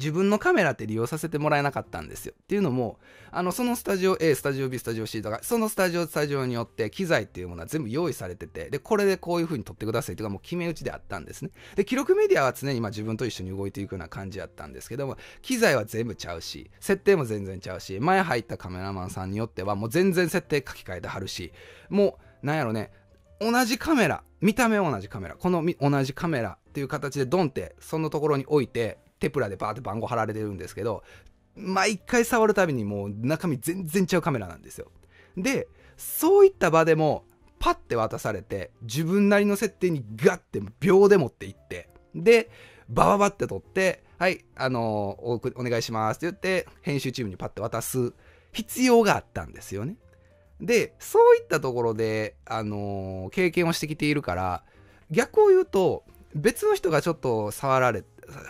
自分のカメラって利用させてもらえなかったんですよ。っていうのも、あの、そのスタジオ A、スタジオ B、スタジオ C とか、そのスタジオ、スタジオによって機材っていうものは全部用意されてて、で、これでこういう風に撮ってくださいとか、もう決め打ちであったんですね。で、記録メディアは常にま自分と一緒に動いていくような感じやったんですけども、機材は全部ちゃうし、設定も全然ちゃうし、前入ったカメラマンさんによってはもう全然設定書き換えてはるし、もう、なんやろね、同じカメラ見た目同じカメラこの同じカメラっていう形でドンってそのところに置いてテプラでバーって番号貼られてるんですけど、毎回触るたびにもう中身全然ちゃうカメラなんですよ。で、そういった場でも、パッて渡されて、自分なりの設定にガッて秒で持っていって、で、バババって取って、はい、あのー、おお願いしますって言って、編集チームにパッて渡す必要があったんですよね。で、そういったところで、あのー、経験をしてきているから、逆を言うと、別の人がちょっと触られ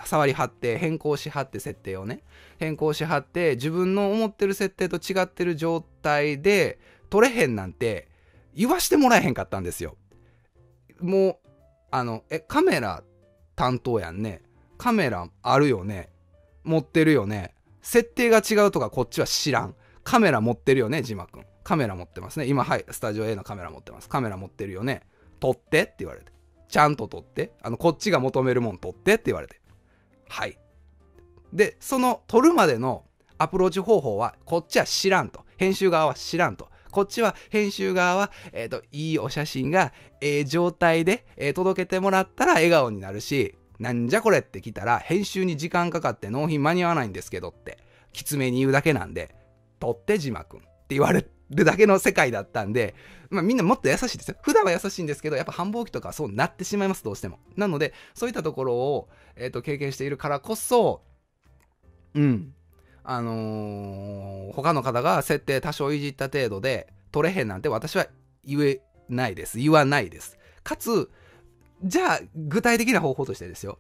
触りはって変更しはって設定をね変更しはって自分の思ってる設定と違ってる状態で取れへんなんて言わしてもらえへんかったんですよもうあのえカメラ担当やんねカメラあるよね持ってるよね設定が違うとかこっちは知らんカメラ持ってるよねジマくんカメラ持ってますね今はいスタジオ A のカメラ持ってますカメラ持ってるよね撮ってって言われてちゃんと撮ってあのこっちが求めるもん撮ってって言われてはいでその撮るまでのアプローチ方法はこっちは知らんと編集側は知らんとこっちは編集側は、えっ、ー、といいお写真が、えー、状態で、えー、届けてもらったら笑顔になるしなんじゃこれって来たら編集に時間かかって納品間に合わないんですけどってきつめに言うだけなんで撮って字幕って言われるだけの世界だったんで、まあ、みんなもっと優しいですよ。普段は優しいんですけど、やっぱ繁忙期とかそうなってしまいます、どうしても。なので、そういったところを、えーと、経験しているからこそ、うん、あのー、他の方が設定多少いじった程度で取れへんなんて私は言えないです。言わないです。かつ、じゃあ具体的な方法としてですよ。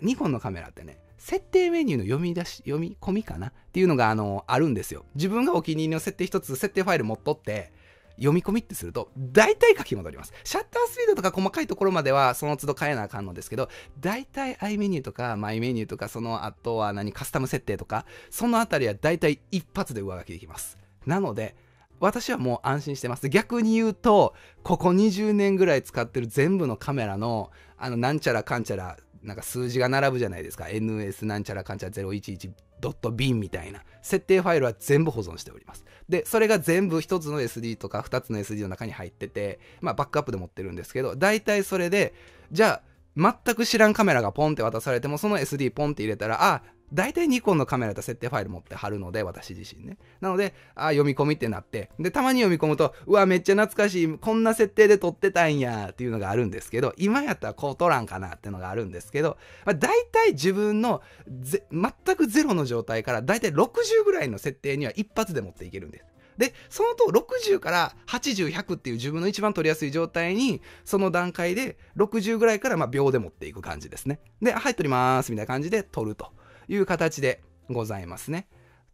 ニコンのカメラってね、設定メニューの読み出し、読み込みかなっていうのが、あの、あるんですよ。自分がお気に入りの設定一つ、設定ファイル持っとって、読み込みってすると、大体書き戻ります。シャッタースピードとか細かいところまでは、その都度変えなあかんのですけど、大体 i メニューとか、マイメニューとか、その後は何、カスタム設定とか、そのあたりは大体一発で上書きできます。なので、私はもう安心してます。逆に言うと、ここ20年ぐらい使ってる全部のカメラの、あの、なんちゃらかんちゃら、なんか数字が並ぶじゃないですか NS なんちゃらかんちゃら 011.bin みたいな設定ファイルは全部保存しておりますでそれが全部1つの SD とか2つの SD の中に入っててまあバックアップで持ってるんですけどだいたいそれでじゃあ全く知らんカメラがポンって渡されてもその SD ポンって入れたらあ大体ニコンのカメラと設定ファイル持って貼るので、私自身ね。なので、あ読み込みってなって、で、たまに読み込むと、うわ、めっちゃ懐かしい、こんな設定で撮ってたんやっていうのがあるんですけど、今やったらこう撮らんかなっていうのがあるんですけど、まあ、大体自分のぜ全くゼロの状態から、大体60ぐらいの設定には一発で持っていけるんです。で、そのと60から80、100っていう自分の一番取りやすい状態に、その段階で60ぐらいからま秒で持っていく感じですね。で、はい、撮りますみたいな感じで撮ると。いう形でございますね。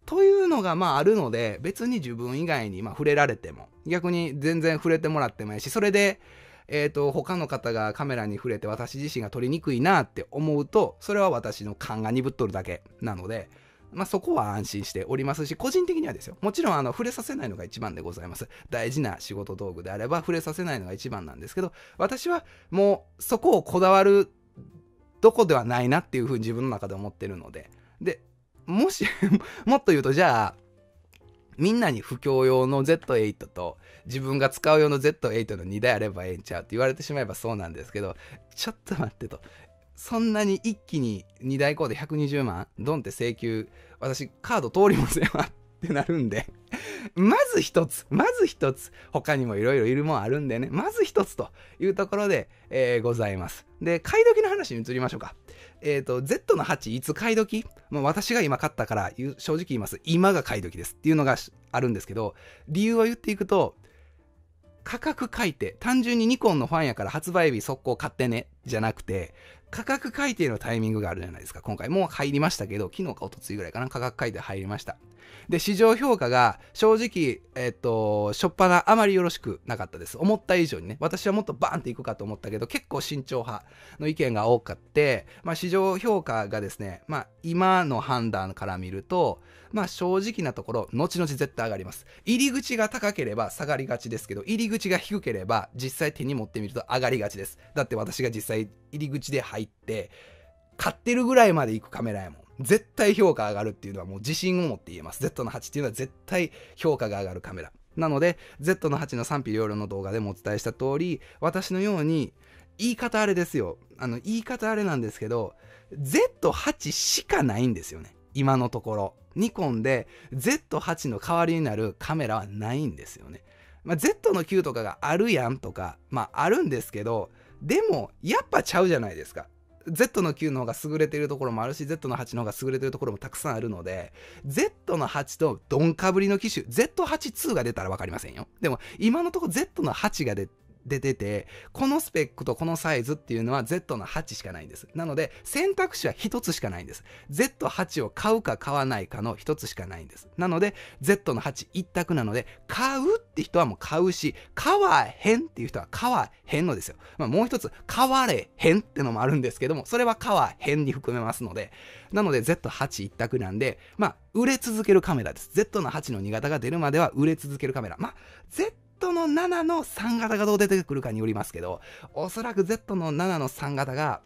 というのがまああるので別に自分以外にま触れられても逆に全然触れてもらってもいいしそれでえー、と他の方がカメラに触れて私自身が撮りにくいなって思うとそれは私の勘が鈍っとるだけなので、まあ、そこは安心しておりますし個人的にはですよもちろんあの触れさせないのが一番でございます大事な仕事道具であれば触れさせないのが一番なんですけど私はもうそこをこだわるどこではないなっていうふうに自分の中で思ってるのででもし もっと言うとじゃあみんなに不況用の Z8 と自分が使う用の Z8 の2台あればええんちゃうって言われてしまえばそうなんですけどちょっと待ってとそんなに一気に2台コーで120万ドンって請求私カード通りませんわってなるんでまず一つ、まず一つ、他にもいろいろいるもんあるんでね、まず一つというところで、えー、ございます。で、買い時の話に移りましょうか。えっ、ー、と、Z の8、いつ買い時もう私が今買ったから、正直言います。今が買い時ですっていうのがあるんですけど、理由を言っていくと、価格改定、単純にニコンのファンやから発売日速攻買ってね、じゃなくて、価格改定のタイミングがあるじゃないですか、今回。もう入りましたけど、昨日か一昨日ぐらいかな、価格改定入りました。で、市場評価が正直、えっと、しょっぱなあまりよろしくなかったです。思った以上にね、私はもっとバーンっていくかと思ったけど、結構慎重派の意見が多かって、まあ、市場評価がですね、まあ、今の判断から見ると、まあ、正直なところ、後々絶対上がります。入り口が高ければ下がりがちですけど、入り口が低ければ実際手に持ってみると上がりがちです。だって私が実際入り口で入って、買ってるぐらいまで行くカメラやもん。絶対評価上がるっていうのはもう自信を持って言えます。Z の8っていうのは絶対評価が上がるカメラ。なので、Z の8の賛否両論の動画でもお伝えした通り、私のように、言い方あれですよ。あの、言い方あれなんですけど、Z8 しかないんですよね。今のところ。ニコンで Z8 の代わりになるカメラはないんですよね。まあ、Z の9とかがあるやんとか、まああるんですけど、でも、やっぱちゃうじゃないですか。Z の9の方が優れているところもあるし Z の8の方が優れているところもたくさんあるので Z の8とドンかぶりの機種 Z82 が出たら分かりませんよでも今のところ Z の8が出て出て、このスペックとこのサイズっていうのは Z の8しかないんです。なので、選択肢は1つしかないんです。Z8 を買うか買わないかの1つしかないんです。なので、Z の8一択なので、買うって人はもう買うし、買わへんっていう人は買わへんのですよ。まあ、もう1つ、買われへんってのもあるんですけども、それは買わへんに含めますので、なので Z8 一択なんで、まあ、売れ続けるカメラです。Z の8の2型が出るまでは売れ続けるカメラ。まあ、Z Z の7の3型がどう出てくるかによりますけど、おそらく Z の7の3型が、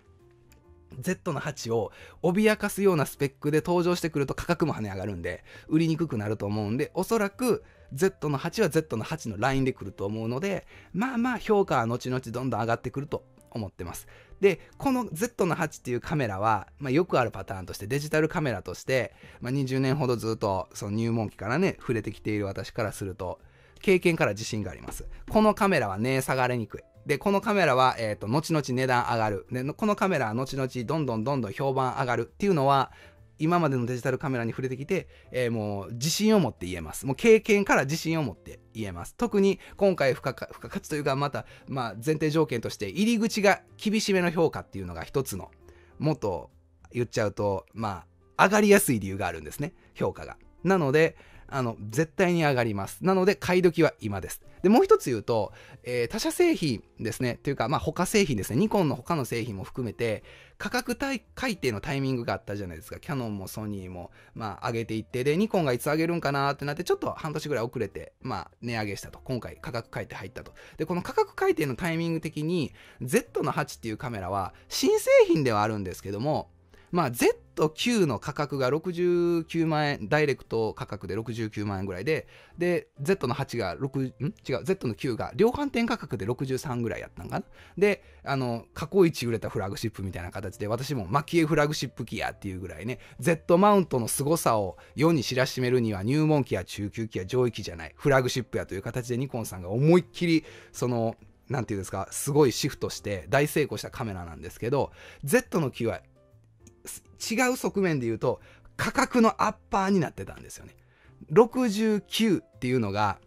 Z の8を脅かすようなスペックで登場してくると価格も跳ね上がるんで、売りにくくなると思うんで、おそらく Z の8は Z の8のラインで来ると思うので、まあまあ評価は後々どんどん上がってくると思ってます。で、この Z の8っていうカメラは、まあ、よくあるパターンとしてデジタルカメラとして、まあ、20年ほどずっとその入門機からね、触れてきている私からすると、経験から自信があります。このカメラはね、下がれにくい。で、このカメラは、えっ、ー、と、後々値段上がる。で、このカメラは後々どんどんどんどん評判上がるっていうのは、今までのデジタルカメラに触れてきて、えー、もう自信を持って言えます。もう経験から自信を持って言えます。特に今回付加付加価値というか、また、まあ、前提条件として、入り口が厳しめの評価っていうのが一つの、もっと言っちゃうと、まあ、上がりやすい理由があるんですね、評価が。なので、あの、絶対に上がります。なので、買い時は今です。で、もう一つ言うと、えー、他社製品ですね、というか、まあ、他製品ですね、ニコンの他の製品も含めて、価格改定のタイミングがあったじゃないですか。キャノンもソニーも、まあ、上げていって、で、ニコンがいつ上げるんかなってなって、ちょっと半年ぐらい遅れて、まあ、値上げしたと。今回、価格改定入ったと。で、この価格改定のタイミング的に、Z の8っていうカメラは、新製品ではあるんですけども、まあ、Z9 の価格が69万円、ダイレクト価格で69万円ぐらいで、で、Z の8が6、ん違う、Z の9が量販店価格で63ぐらいやったんかな。で、あの、過去一売れたフラグシップみたいな形で、私もマキエフラグシップ機やっていうぐらいね、Z マウントの凄さを世に知らしめるには入門機や中級機や上位機じゃない、フラグシップやという形でニコンさんが思いっきり、その、なんていうんですか、すごいシフトして大成功したカメラなんですけど、Z の9は違う側面で言うと価格のアッパーになってたんですよね。69っていうのが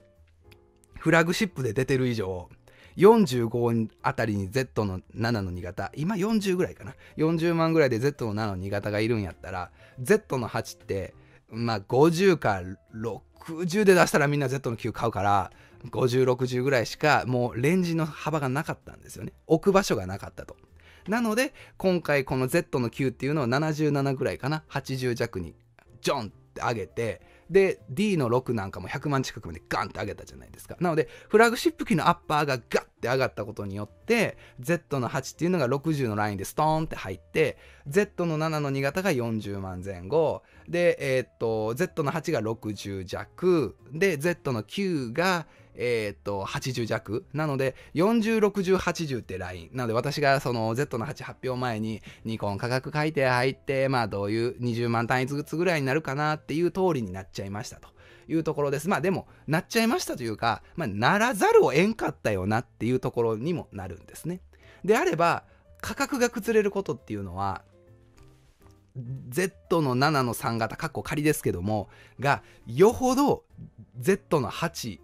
フラグシップで出てる以上45あたりに Z の7の2型今40ぐらいかな40万ぐらいで Z の7の2型がいるんやったら Z の8ってまあ50か60で出したらみんな Z の9買うから5060ぐらいしかもうレンジの幅がなかったんですよね置く場所がなかったと。なので、今回この Z の9っていうのは77ぐらいかな。80弱に、ジョンって上げて、で、D の6なんかも100万近くまでガンって上げたじゃないですか。なので、フラグシップ機のアッパーがガッて上がったことによって、Z の8っていうのが60のラインでストーンって入って、Z の7の2型が40万前後、で、えー、っと、Z の8が60弱、で、Z の9が、えー、っと、80弱。なので、40、60、80ってライン。なので、私がその Z の8発表前に、ニコン価格改定入って、まあ、どういう20万単位ずつぐらいになるかなっていう通りになっちゃいましたと。いうところです。まあでも、なっちゃいましたというか、まあ、ならざるを得んかったよなっていうところにもなるんですね。であれば、価格が崩れることっていうのは、Z の7の3型、かっこ仮ですけども、が、よほど Z の8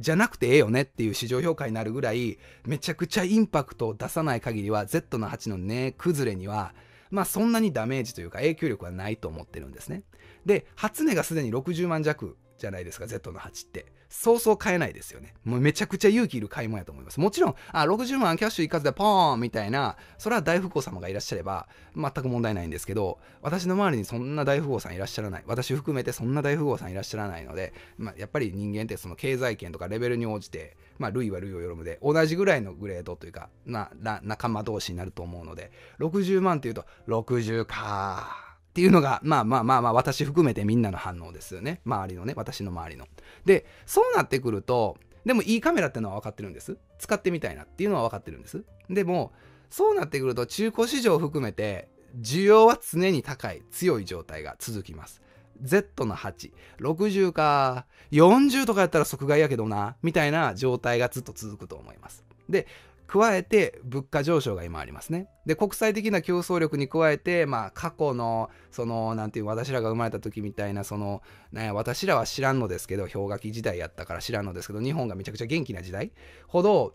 じゃなくてええよねっていう市場評価になるぐらいめちゃくちゃインパクトを出さない限りは Z の8のね、崩れにはまあそんなにダメージというか影響力はないと思ってるんですね。で、初値がすでに60万弱じゃないですか、Z の8って。そうそう買えないですよね。もうめちゃくちゃ勇気いる買い物やと思います。もちろん、あ、60万キャッシュ一括でポーンみたいな、それは大富豪様がいらっしゃれば全く問題ないんですけど、私の周りにそんな大富豪さんいらっしゃらない。私含めてそんな大富豪さんいらっしゃらないので、まあ、やっぱり人間ってその経済圏とかレベルに応じて、まあ、類は類をよむで、同じぐらいのグレードというか、あ、仲間同士になると思うので、60万っていうと、60かー。っていうのが、まあまあまあまあ、私含めてみんなの反応ですよね。周りのね、私の周りの。で、そうなってくると、でもいいカメラってのは分かってるんです。使ってみたいなっていうのは分かってるんです。でも、そうなってくると中古市場を含めて、需要は常に高い、強い状態が続きます。Z の8、60か、40とかやったら即買いやけどな、みたいな状態がずっと続くと思います。で、加えて物価上昇が今ありますね。で国際的な競争力に加えて、まあ、過去のそのなんていう私らが生まれた時みたいなその、ね、私らは知らんのですけど氷河期時代やったから知らんのですけど日本がめちゃくちゃ元気な時代ほど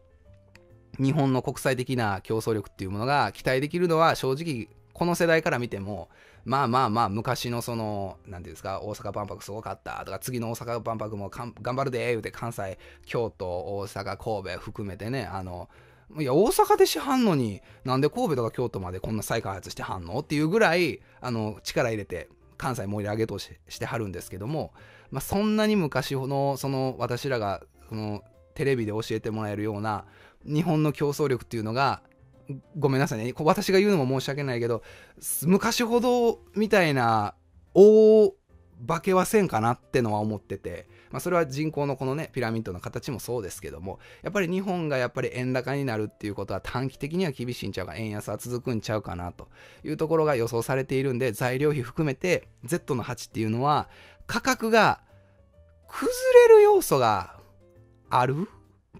日本の国際的な競争力っていうものが期待できるのは正直この世代から見てもまあまあまあ昔のその何ていうんですか大阪万博すごかったとか次の大阪万博も頑張るで言うて関西京都大阪神戸含めてねあのいや、大阪でしはんのに、なんで神戸とか京都までこんな再開発してはんのっていうぐらい、あの、力入れて、関西盛り上げとしてはるんですけども、まあ、そんなに昔の、その、私らが、その、テレビで教えてもらえるような、日本の競争力っていうのが、ごめんなさいね、私が言うのも申し訳ないけど、昔ほどみたいな、大化けはせんかなってのは思ってて、まあ、それは人口のこのね、ピラミッドの形もそうですけども、やっぱり日本がやっぱり円高になるっていうことは短期的には厳しいんちゃうか、円安は続くんちゃうかなというところが予想されているんで、材料費含めて Z の8っていうのは、価格が崩れる要素がある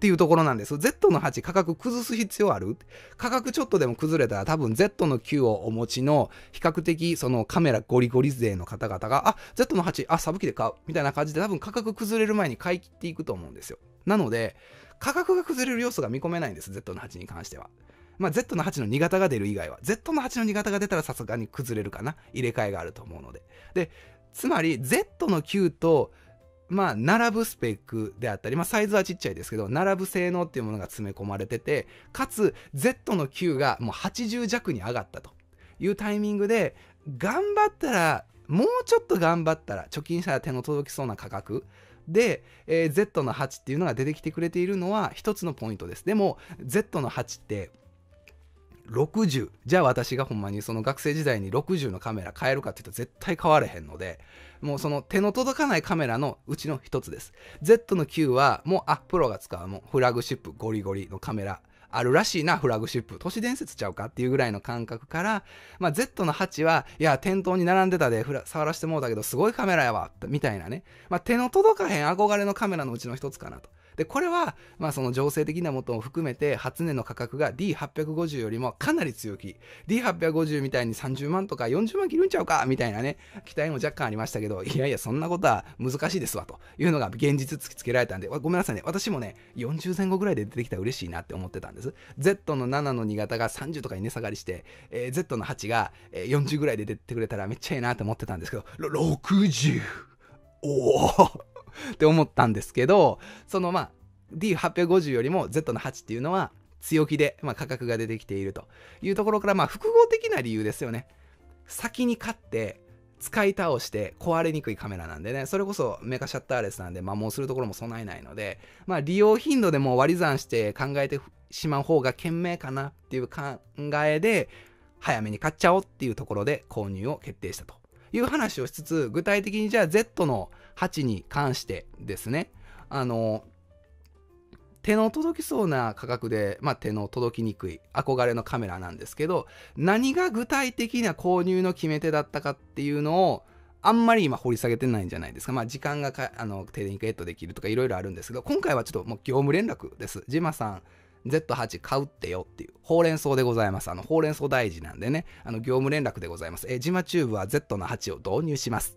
っていうところなんです。Z の8価格崩す必要ある価格ちょっとでも崩れたら多分 Z の9をお持ちの比較的そのカメラゴリゴリ勢の方々が、あ、Z の8、あ、サブ機で買うみたいな感じで多分価格崩れる前に買い切っていくと思うんですよ。なので、価格が崩れる要素が見込めないんです。Z の8に関しては。まあ、Z の8の2型が出る以外は。Z の8の2型が出たらさすがに崩れるかな。入れ替えがあると思うので。で、つまり Z の9とまあ、並ぶスペックであったり、まあ、サイズはちっちゃいですけど、並ぶ性能っていうものが詰め込まれてて、かつ、Z の Q がもう80弱に上がったというタイミングで、頑張ったら、もうちょっと頑張ったら、貯金したら手の届きそうな価格で、えー、Z の8っていうのが出てきてくれているのは一つのポイントです。でも、Z の8って、60じゃあ私がほんまにその学生時代に60のカメラ買えるかって言ったら絶対買われへんのでもうその手の届かないカメラのうちの一つです Z の Q はもうあプロが使うもうフラグシップゴリゴリのカメラあるらしいなフラグシップ都市伝説ちゃうかっていうぐらいの感覚から、まあ、Z の8はいや店頭に並んでたで触らせてもうたけどすごいカメラやわみたいなね、まあ、手の届かへん憧れのカメラのうちの一つかなとで、これは、まあその情勢的なものを含めて、初値の価格が D850 よりもかなり強気。D850 みたいに30万とか40万切るんちゃうかみたいなね、期待も若干ありましたけど、いやいや、そんなことは難しいですわ、というのが現実突きつけられたんで、ごめんなさいね。私もね、40前後ぐらいで出てきたら嬉しいなって思ってたんです。Z の7の2型が30とかに値下がりして、えー、Z の8が40ぐらいで出てくれたらめっちゃええなって思ってたんですけど、60! おお って思ったんですけど、そのまあ、D850 よりも Z の8っていうのは強気で、まあ、価格が出てきているというところから、まあ、複合的な理由ですよね。先に買って、使い倒して壊れにくいカメラなんでね、それこそメカシャッターレスなんで摩耗するところも備えないので、まあ利用頻度でも割り算して考えてしまう方が賢明かなっていう考えで、早めに買っちゃおうっていうところで購入を決定したという話をしつつ、具体的にじゃあ Z の8に関してですね、あの、手の届きそうな価格で、まあ、手の届きにくい憧れのカメラなんですけど、何が具体的な購入の決め手だったかっていうのを、あんまり今掘り下げてないんじゃないですか。まあ、時間がかあの、テレニクエットできるとかいろいろあるんですけど、今回はちょっともう業務連絡です。ジマさん Z8 買うってよっていう、ほうれん草でございます。あの、ほうれん草大事なんでね、あの、業務連絡でございます。えジマチューブは Z の8を導入します。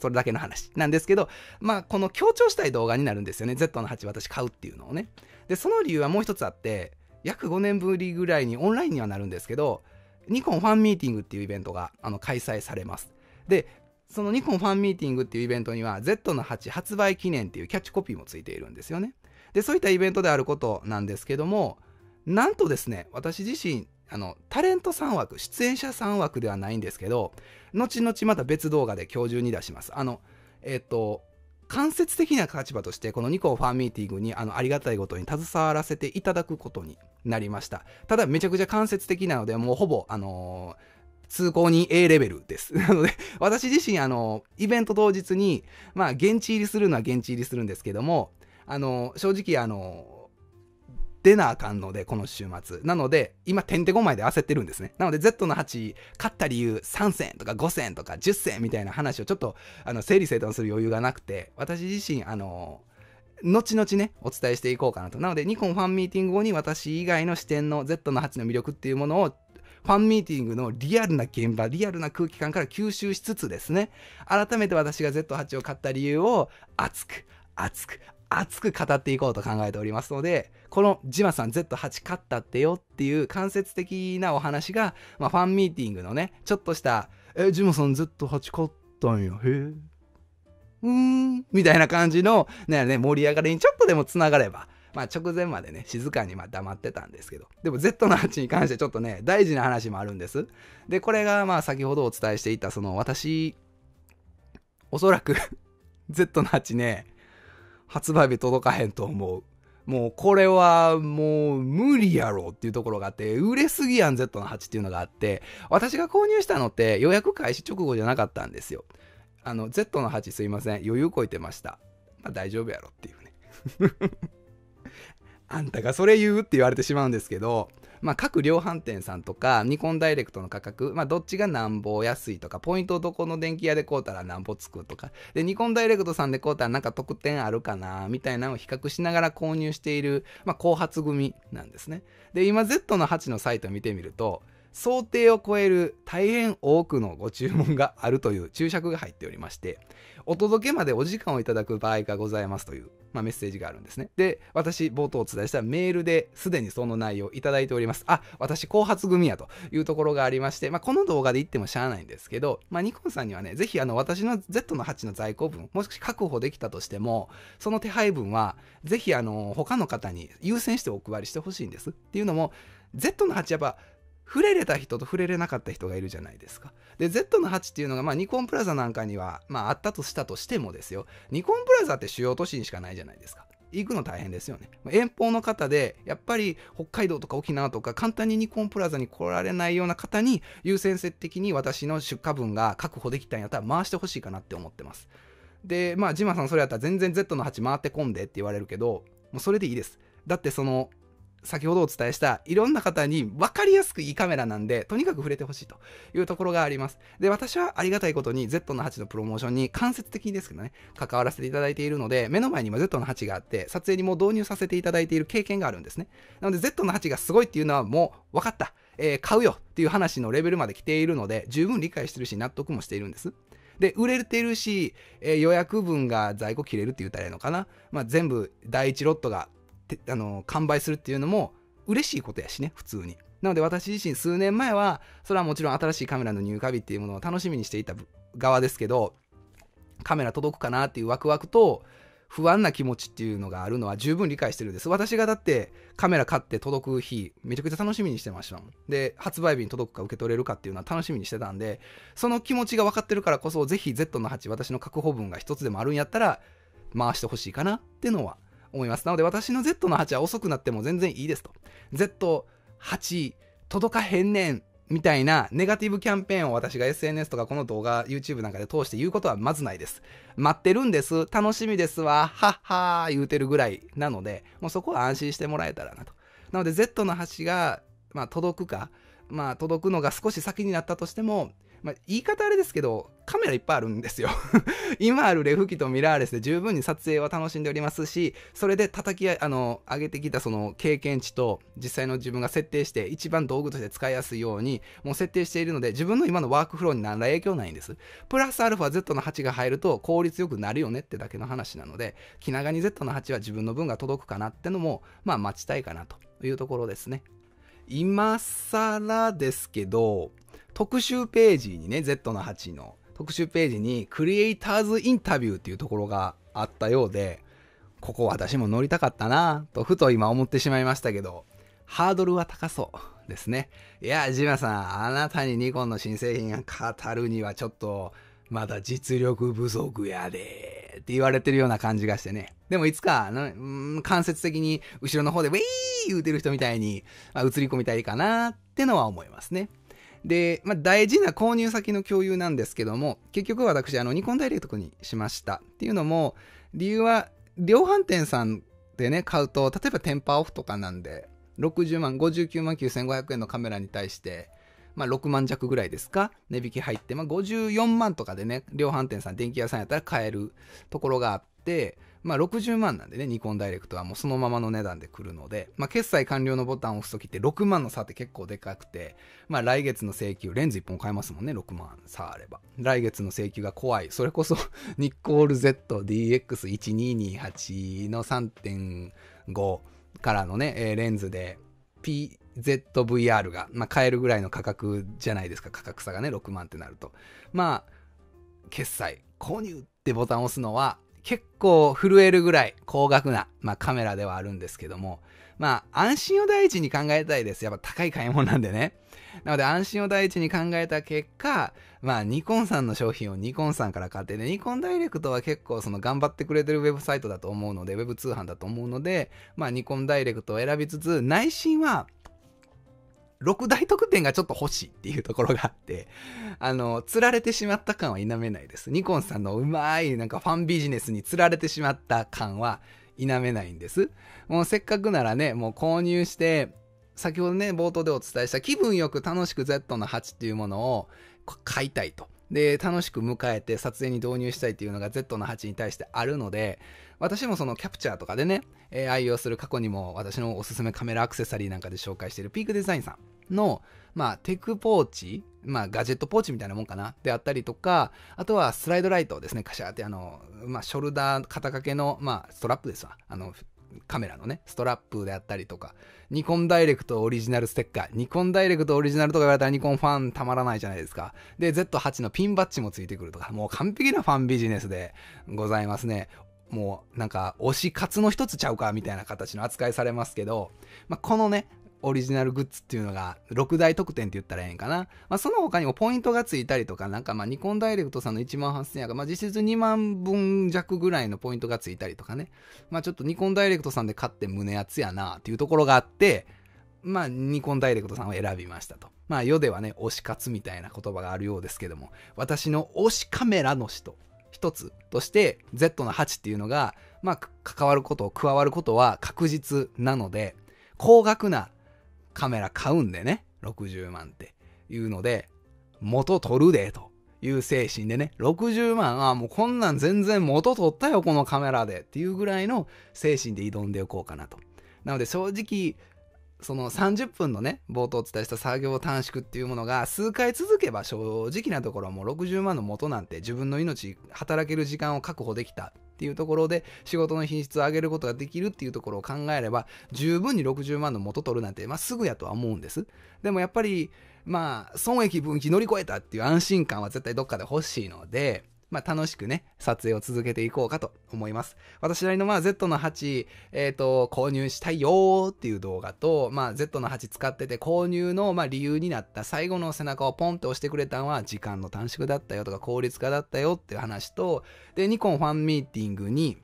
それだけの話なんですけど、まあ、この強調したい動画になるんですよね。Z の8私買うっていうのをね。で、その理由はもう一つあって、約5年ぶりぐらいにオンラインにはなるんですけど、ニコンファンミーティングっていうイベントがあの開催されます。で、そのニコンファンミーティングっていうイベントには Z の8発売記念っていうキャッチコピーもついているんですよね。で、そういったイベントであることなんですけども、なんとですね、私自身、あの、タレント3枠、出演者3枠ではないんですけど、後々また別動画で今日中に出します。あの、えっ、と、間接的な立場として、この2コファンミーティングにあのありがたいことに携わらせていただくことになりました。ただ、めちゃくちゃ間接的なので、もうほぼ、あのー通行人 A レベルです。なので、私自身、あの、イベント当日に、まあ、現地入りするのは現地入りするんですけども、あの、正直、あの、出なあかんので、この週末。なので、今、てんてこまいで焦ってるんですね。なので、Z の8、勝った理由、3戦とか5戦とか10戦みたいな話をちょっと、あの、整理整頓する余裕がなくて、私自身、あの、後々ね、お伝えしていこうかなと。なので、ニコンファンミーティング後に私以外の視点の Z の8の魅力っていうものをファンミーティングのリアルな現場、リアルな空気感から吸収しつつですね、改めて私が Z8 を買った理由を熱く、熱く、熱く語っていこうと考えておりますので、このジマさん Z8 勝ったってよっていう間接的なお話が、まあ、ファンミーティングのね、ちょっとした、え、ジマさん Z8 勝ったんや、へうーん、みたいな感じの、ね、盛り上がりにちょっとでもつながれば、まあ直前までね、静かにま黙ってたんですけど、でも Z の8に関してちょっとね、大事な話もあるんです。で、これがまあ先ほどお伝えしていた、その私、おそらく Z の8ね、発売日届かへんと思う。もうこれはもう無理やろっていうところがあって、売れすぎやん Z の8っていうのがあって、私が購入したのって予約開始直後じゃなかったんですよ。あの Z の8すいません、余裕こいてました。まあ大丈夫やろっていうね。あんたがそれ言うって言われてしまうんですけど、まあ、各量販店さんとか、ニコンダイレクトの価格、まあ、どっちがなんぼ安いとか、ポイントどこの電気屋で買うたらなんぼつくとか、で、ニコンダイレクトさんで買うたらなんか特典あるかな、みたいなのを比較しながら購入している、まあ、後発組なんですね。で、今 Z の8のサイトを見てみると、想定を超える大変多くのご注文があるという注釈が入っておりまして、お届けまでお時間をいただく場合がございますというまあ、メッセージがあるんですね。で、私、冒頭お伝えしたメールですでにその内容いただいております。あ、私、後発組やというところがありまして、まあ、この動画で言ってもしゃあないんですけど、まあ、ニコンさんにはね、ぜひ、あの、私の Z の8の在庫分、もし確保できたとしても、その手配分は、ぜひ、あの、他の方に優先してお配りしてほしいんです。っていうのも、Z の8やっぱ、触れれた人と触れれなかった人がいるじゃないですか。で、Z の8っていうのが、まあ、ニコンプラザなんかには、まあ、あったとしたとしてもですよ、ニコンプラザって主要都市にしかないじゃないですか。行くの大変ですよね。遠方の方で、やっぱり北海道とか沖縄とか簡単にニコンプラザに来られないような方に優先的に私の出荷分が確保できたんやったら回してほしいかなって思ってます。で、まあ、ジマさんそれやったら全然 Z の8回ってこんでって言われるけど、もうそれでいいです。だってその先ほどお伝えしたいろんな方に分かりやすくいいカメラなんで、とにかく触れてほしいというところがあります。で、私はありがたいことに Z の8のプロモーションに間接的にですけどね、関わらせていただいているので、目の前にも Z の8があって、撮影にも導入させていただいている経験があるんですね。なので Z の8がすごいっていうのはもう分かった。えー、買うよっていう話のレベルまで来ているので、十分理解してるし、納得もしているんです。で、売れてるし、えー、予約分が在庫切れるって言ったらいいのかな。まあ、全部第1ロットがあの完売するっていうのも嬉しいことやしね普通になので私自身数年前はそれはもちろん新しいカメラの入荷日っていうものを楽しみにしていた側ですけどカメラ届くかなっていうワクワクと不安な気持ちっていうのがあるのは十分理解してるんです。私がだってカメラ買って届く日、めちゃくちゃ楽しみにしてましたもん。で、発売日に届くか受け取れるかっていうのは楽しみにしてたんで、その気持ちが分かってるからこそ、ぜひ Z の8、私の確保分が一つでもあるんやったら、回してほしいかなっていうのは思います。なので私の Z の8は遅くなっても全然いいですと。Z8 届かへんねんみたいなネガティブキャンペーンを私が SNS とかこの動画、YouTube なんかで通して言うことはまずないです。待ってるんです。楽しみですわ。はっはー言うてるぐらいなので、もうそこは安心してもらえたらなと。なので Z の端が、まあ、届くか、まあ届くのが少し先になったとしても、まあ、言い方あれですけど、カメラいっぱいあるんですよ 今あるレフ機とミラーレスで十分に撮影は楽しんでおりますし、それで叩き、あの、上げてきたその経験値と実際の自分が設定して一番道具として使いやすいように、もう設定しているので、自分の今のワークフローに何ら影響ないんです。プラスアルファ Z の8が入ると効率よくなるよねってだけの話なので、気長に Z の8は自分の分が届くかなってのも、まあ待ちたいかなというところですね。今更ですけど、特集ページにね、Z の8の特集ページにクリエイターズインタビューっていうところがあったようで、ここ私も乗りたかったなとふと今思ってしまいましたけど、ハードルは高そうですね。いや、ジマさん、あなたにニコンの新製品語るにはちょっと、まだ実力不足やでって言われてるような感じがしてね。でもいつか、間接的に後ろの方でウェイ言うてる人みたいに、まあ、映り込みたいかなってのは思いますね。で、まあ、大事な購入先の共有なんですけども、結局私、あの、ニコンダイレクトにしました。っていうのも、理由は、量販店さんでね、買うと、例えばテンパオフとかなんで、60万、59万9500円のカメラに対して、まあ、6万弱ぐらいですか値引き入って、まあ、54万とかでね、量販店さん、電気屋さんやったら買えるところがあって、まあ、60万なんでね、ニコンダイレクトはもうそのままの値段で来るので、まあ、決済完了のボタンを押すときって6万の差って結構でかくて、まあ、来月の請求、レンズ1本買えますもんね、6万差あれば。来月の請求が怖い。それこそ ニッコール ZDX1228 の3.5からのね、レンズで、P、ZVR が、まあ、買えるぐらいの価格じゃないですか、価格差がね、6万ってなると。まあ、決済、購入ってボタンを押すのは、結構震えるぐらい高額な、まあ、カメラではあるんですけども、まあ、安心を第一に考えたいです。やっぱ高い買い物なんでね。なので、安心を第一に考えた結果、まあ、ニコンさんの商品をニコンさんから買ってね、ニコンダイレクトは結構その頑張ってくれてるウェブサイトだと思うので、ウェブ通販だと思うので、まあ、ニコンダイレクトを選びつつ、内心は、6大特典がちょっと欲しいっていうところがあって、あの、釣られてしまった感は否めないです。ニコンさんのうまい、なんかファンビジネスに釣られてしまった感は否めないんです。もうせっかくならね、もう購入して、先ほどね、冒頭でお伝えした気分よく楽しく Z の8っていうものを買いたいと。で、楽しく迎えて撮影に導入したいっていうのが Z の8に対してあるので、私もそのキャプチャーとかでね、え愛用する過去にも私のおすすめカメラアクセサリーなんかで紹介しているピークデザインさん。の、まあ、テクポーチ、まあ、ガジェットポーチみたいなもんかな、であったりとか、あとはスライドライトですね、カシャーって、あの、まあ、ショルダー、肩掛けの、まあ、ストラップですわ。あの、カメラのね、ストラップであったりとか、ニコンダイレクトオリジナルステッカー、ニコンダイレクトオリジナルとか言われたらニコンファンたまらないじゃないですか。で、Z8 のピンバッジもついてくるとか、もう完璧なファンビジネスでございますね。もうなんか推し活の一つちゃうかみたいな形の扱いされますけど、まあ、このね、オリジナルグッズっていうのが6大特典って言ったらええんかな。まあ、その他にもポイントがついたりとか、なんかまあニコンダイレクトさんの1万8000円やから、まあ、実質2万分弱ぐらいのポイントがついたりとかね。まあ、ちょっとニコンダイレクトさんで買って胸厚やなっていうところがあって、まあ、ニコンダイレクトさんを選びましたと。まあ、世ではね、推し活みたいな言葉があるようですけども、私の推しカメラの人、一つとして、Z の8っていうのが、まあ、関わること、加わることは確実なので、高額なカメラ買うんでね、60万っていうので、元取るで、という精神でね、60万、あもうこんなん全然元取ったよ、このカメラでっていうぐらいの精神で挑んでおこうかなと。なので正直、その30分のね、冒頭お伝えした作業短縮っていうものが数回続けば正直なところもう60万の元なんて自分の命、働ける時間を確保できたっていうところで仕事の品質を上げることができるっていうところを考えれば十分に60万の元取るなんて、まあ、すぐやとは思うんです。でもやっぱりまあ損益分岐乗り越えたっていう安心感は絶対どっかで欲しいのでまあ、楽しくね、撮影を続けていこうかと思います。私なりの、まあ、Z の8、えっ、ー、と、購入したいよーっていう動画と、まあ、Z の8使ってて購入の、まあ、理由になった最後の背中をポンって押してくれたのは、時間の短縮だったよとか、効率化だったよっていう話と、で、ニコンファンミーティングに、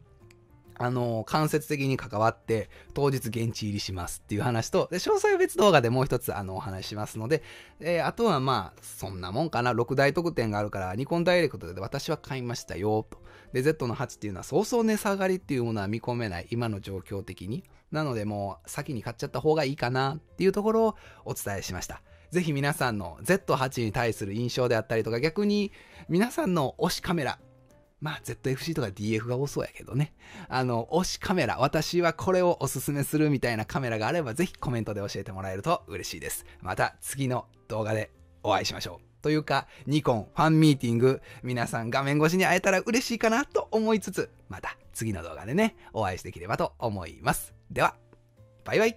あの、間接的に関わって、当日現地入りしますっていう話と、で、詳細は別動画でもう一つ、あの、お話しますので、えー、あとはまあ、そんなもんかな。6大特典があるから、ニコンダイレクトで私は買いましたよ、と。で、Z の8っていうのは、そうそう値下がりっていうものは見込めない。今の状況的に。なので、もう、先に買っちゃった方がいいかな、っていうところをお伝えしました。ぜひ皆さんの Z8 に対する印象であったりとか、逆に皆さんの推しカメラ、まあ ZFC とか DF が多そうやけどね。あの、推しカメラ、私はこれをおすすめするみたいなカメラがあれば、ぜひコメントで教えてもらえると嬉しいです。また次の動画でお会いしましょう。というか、ニコンファンミーティング、皆さん画面越しに会えたら嬉しいかなと思いつつ、また次の動画でね、お会いしてきればと思います。では、バイバイ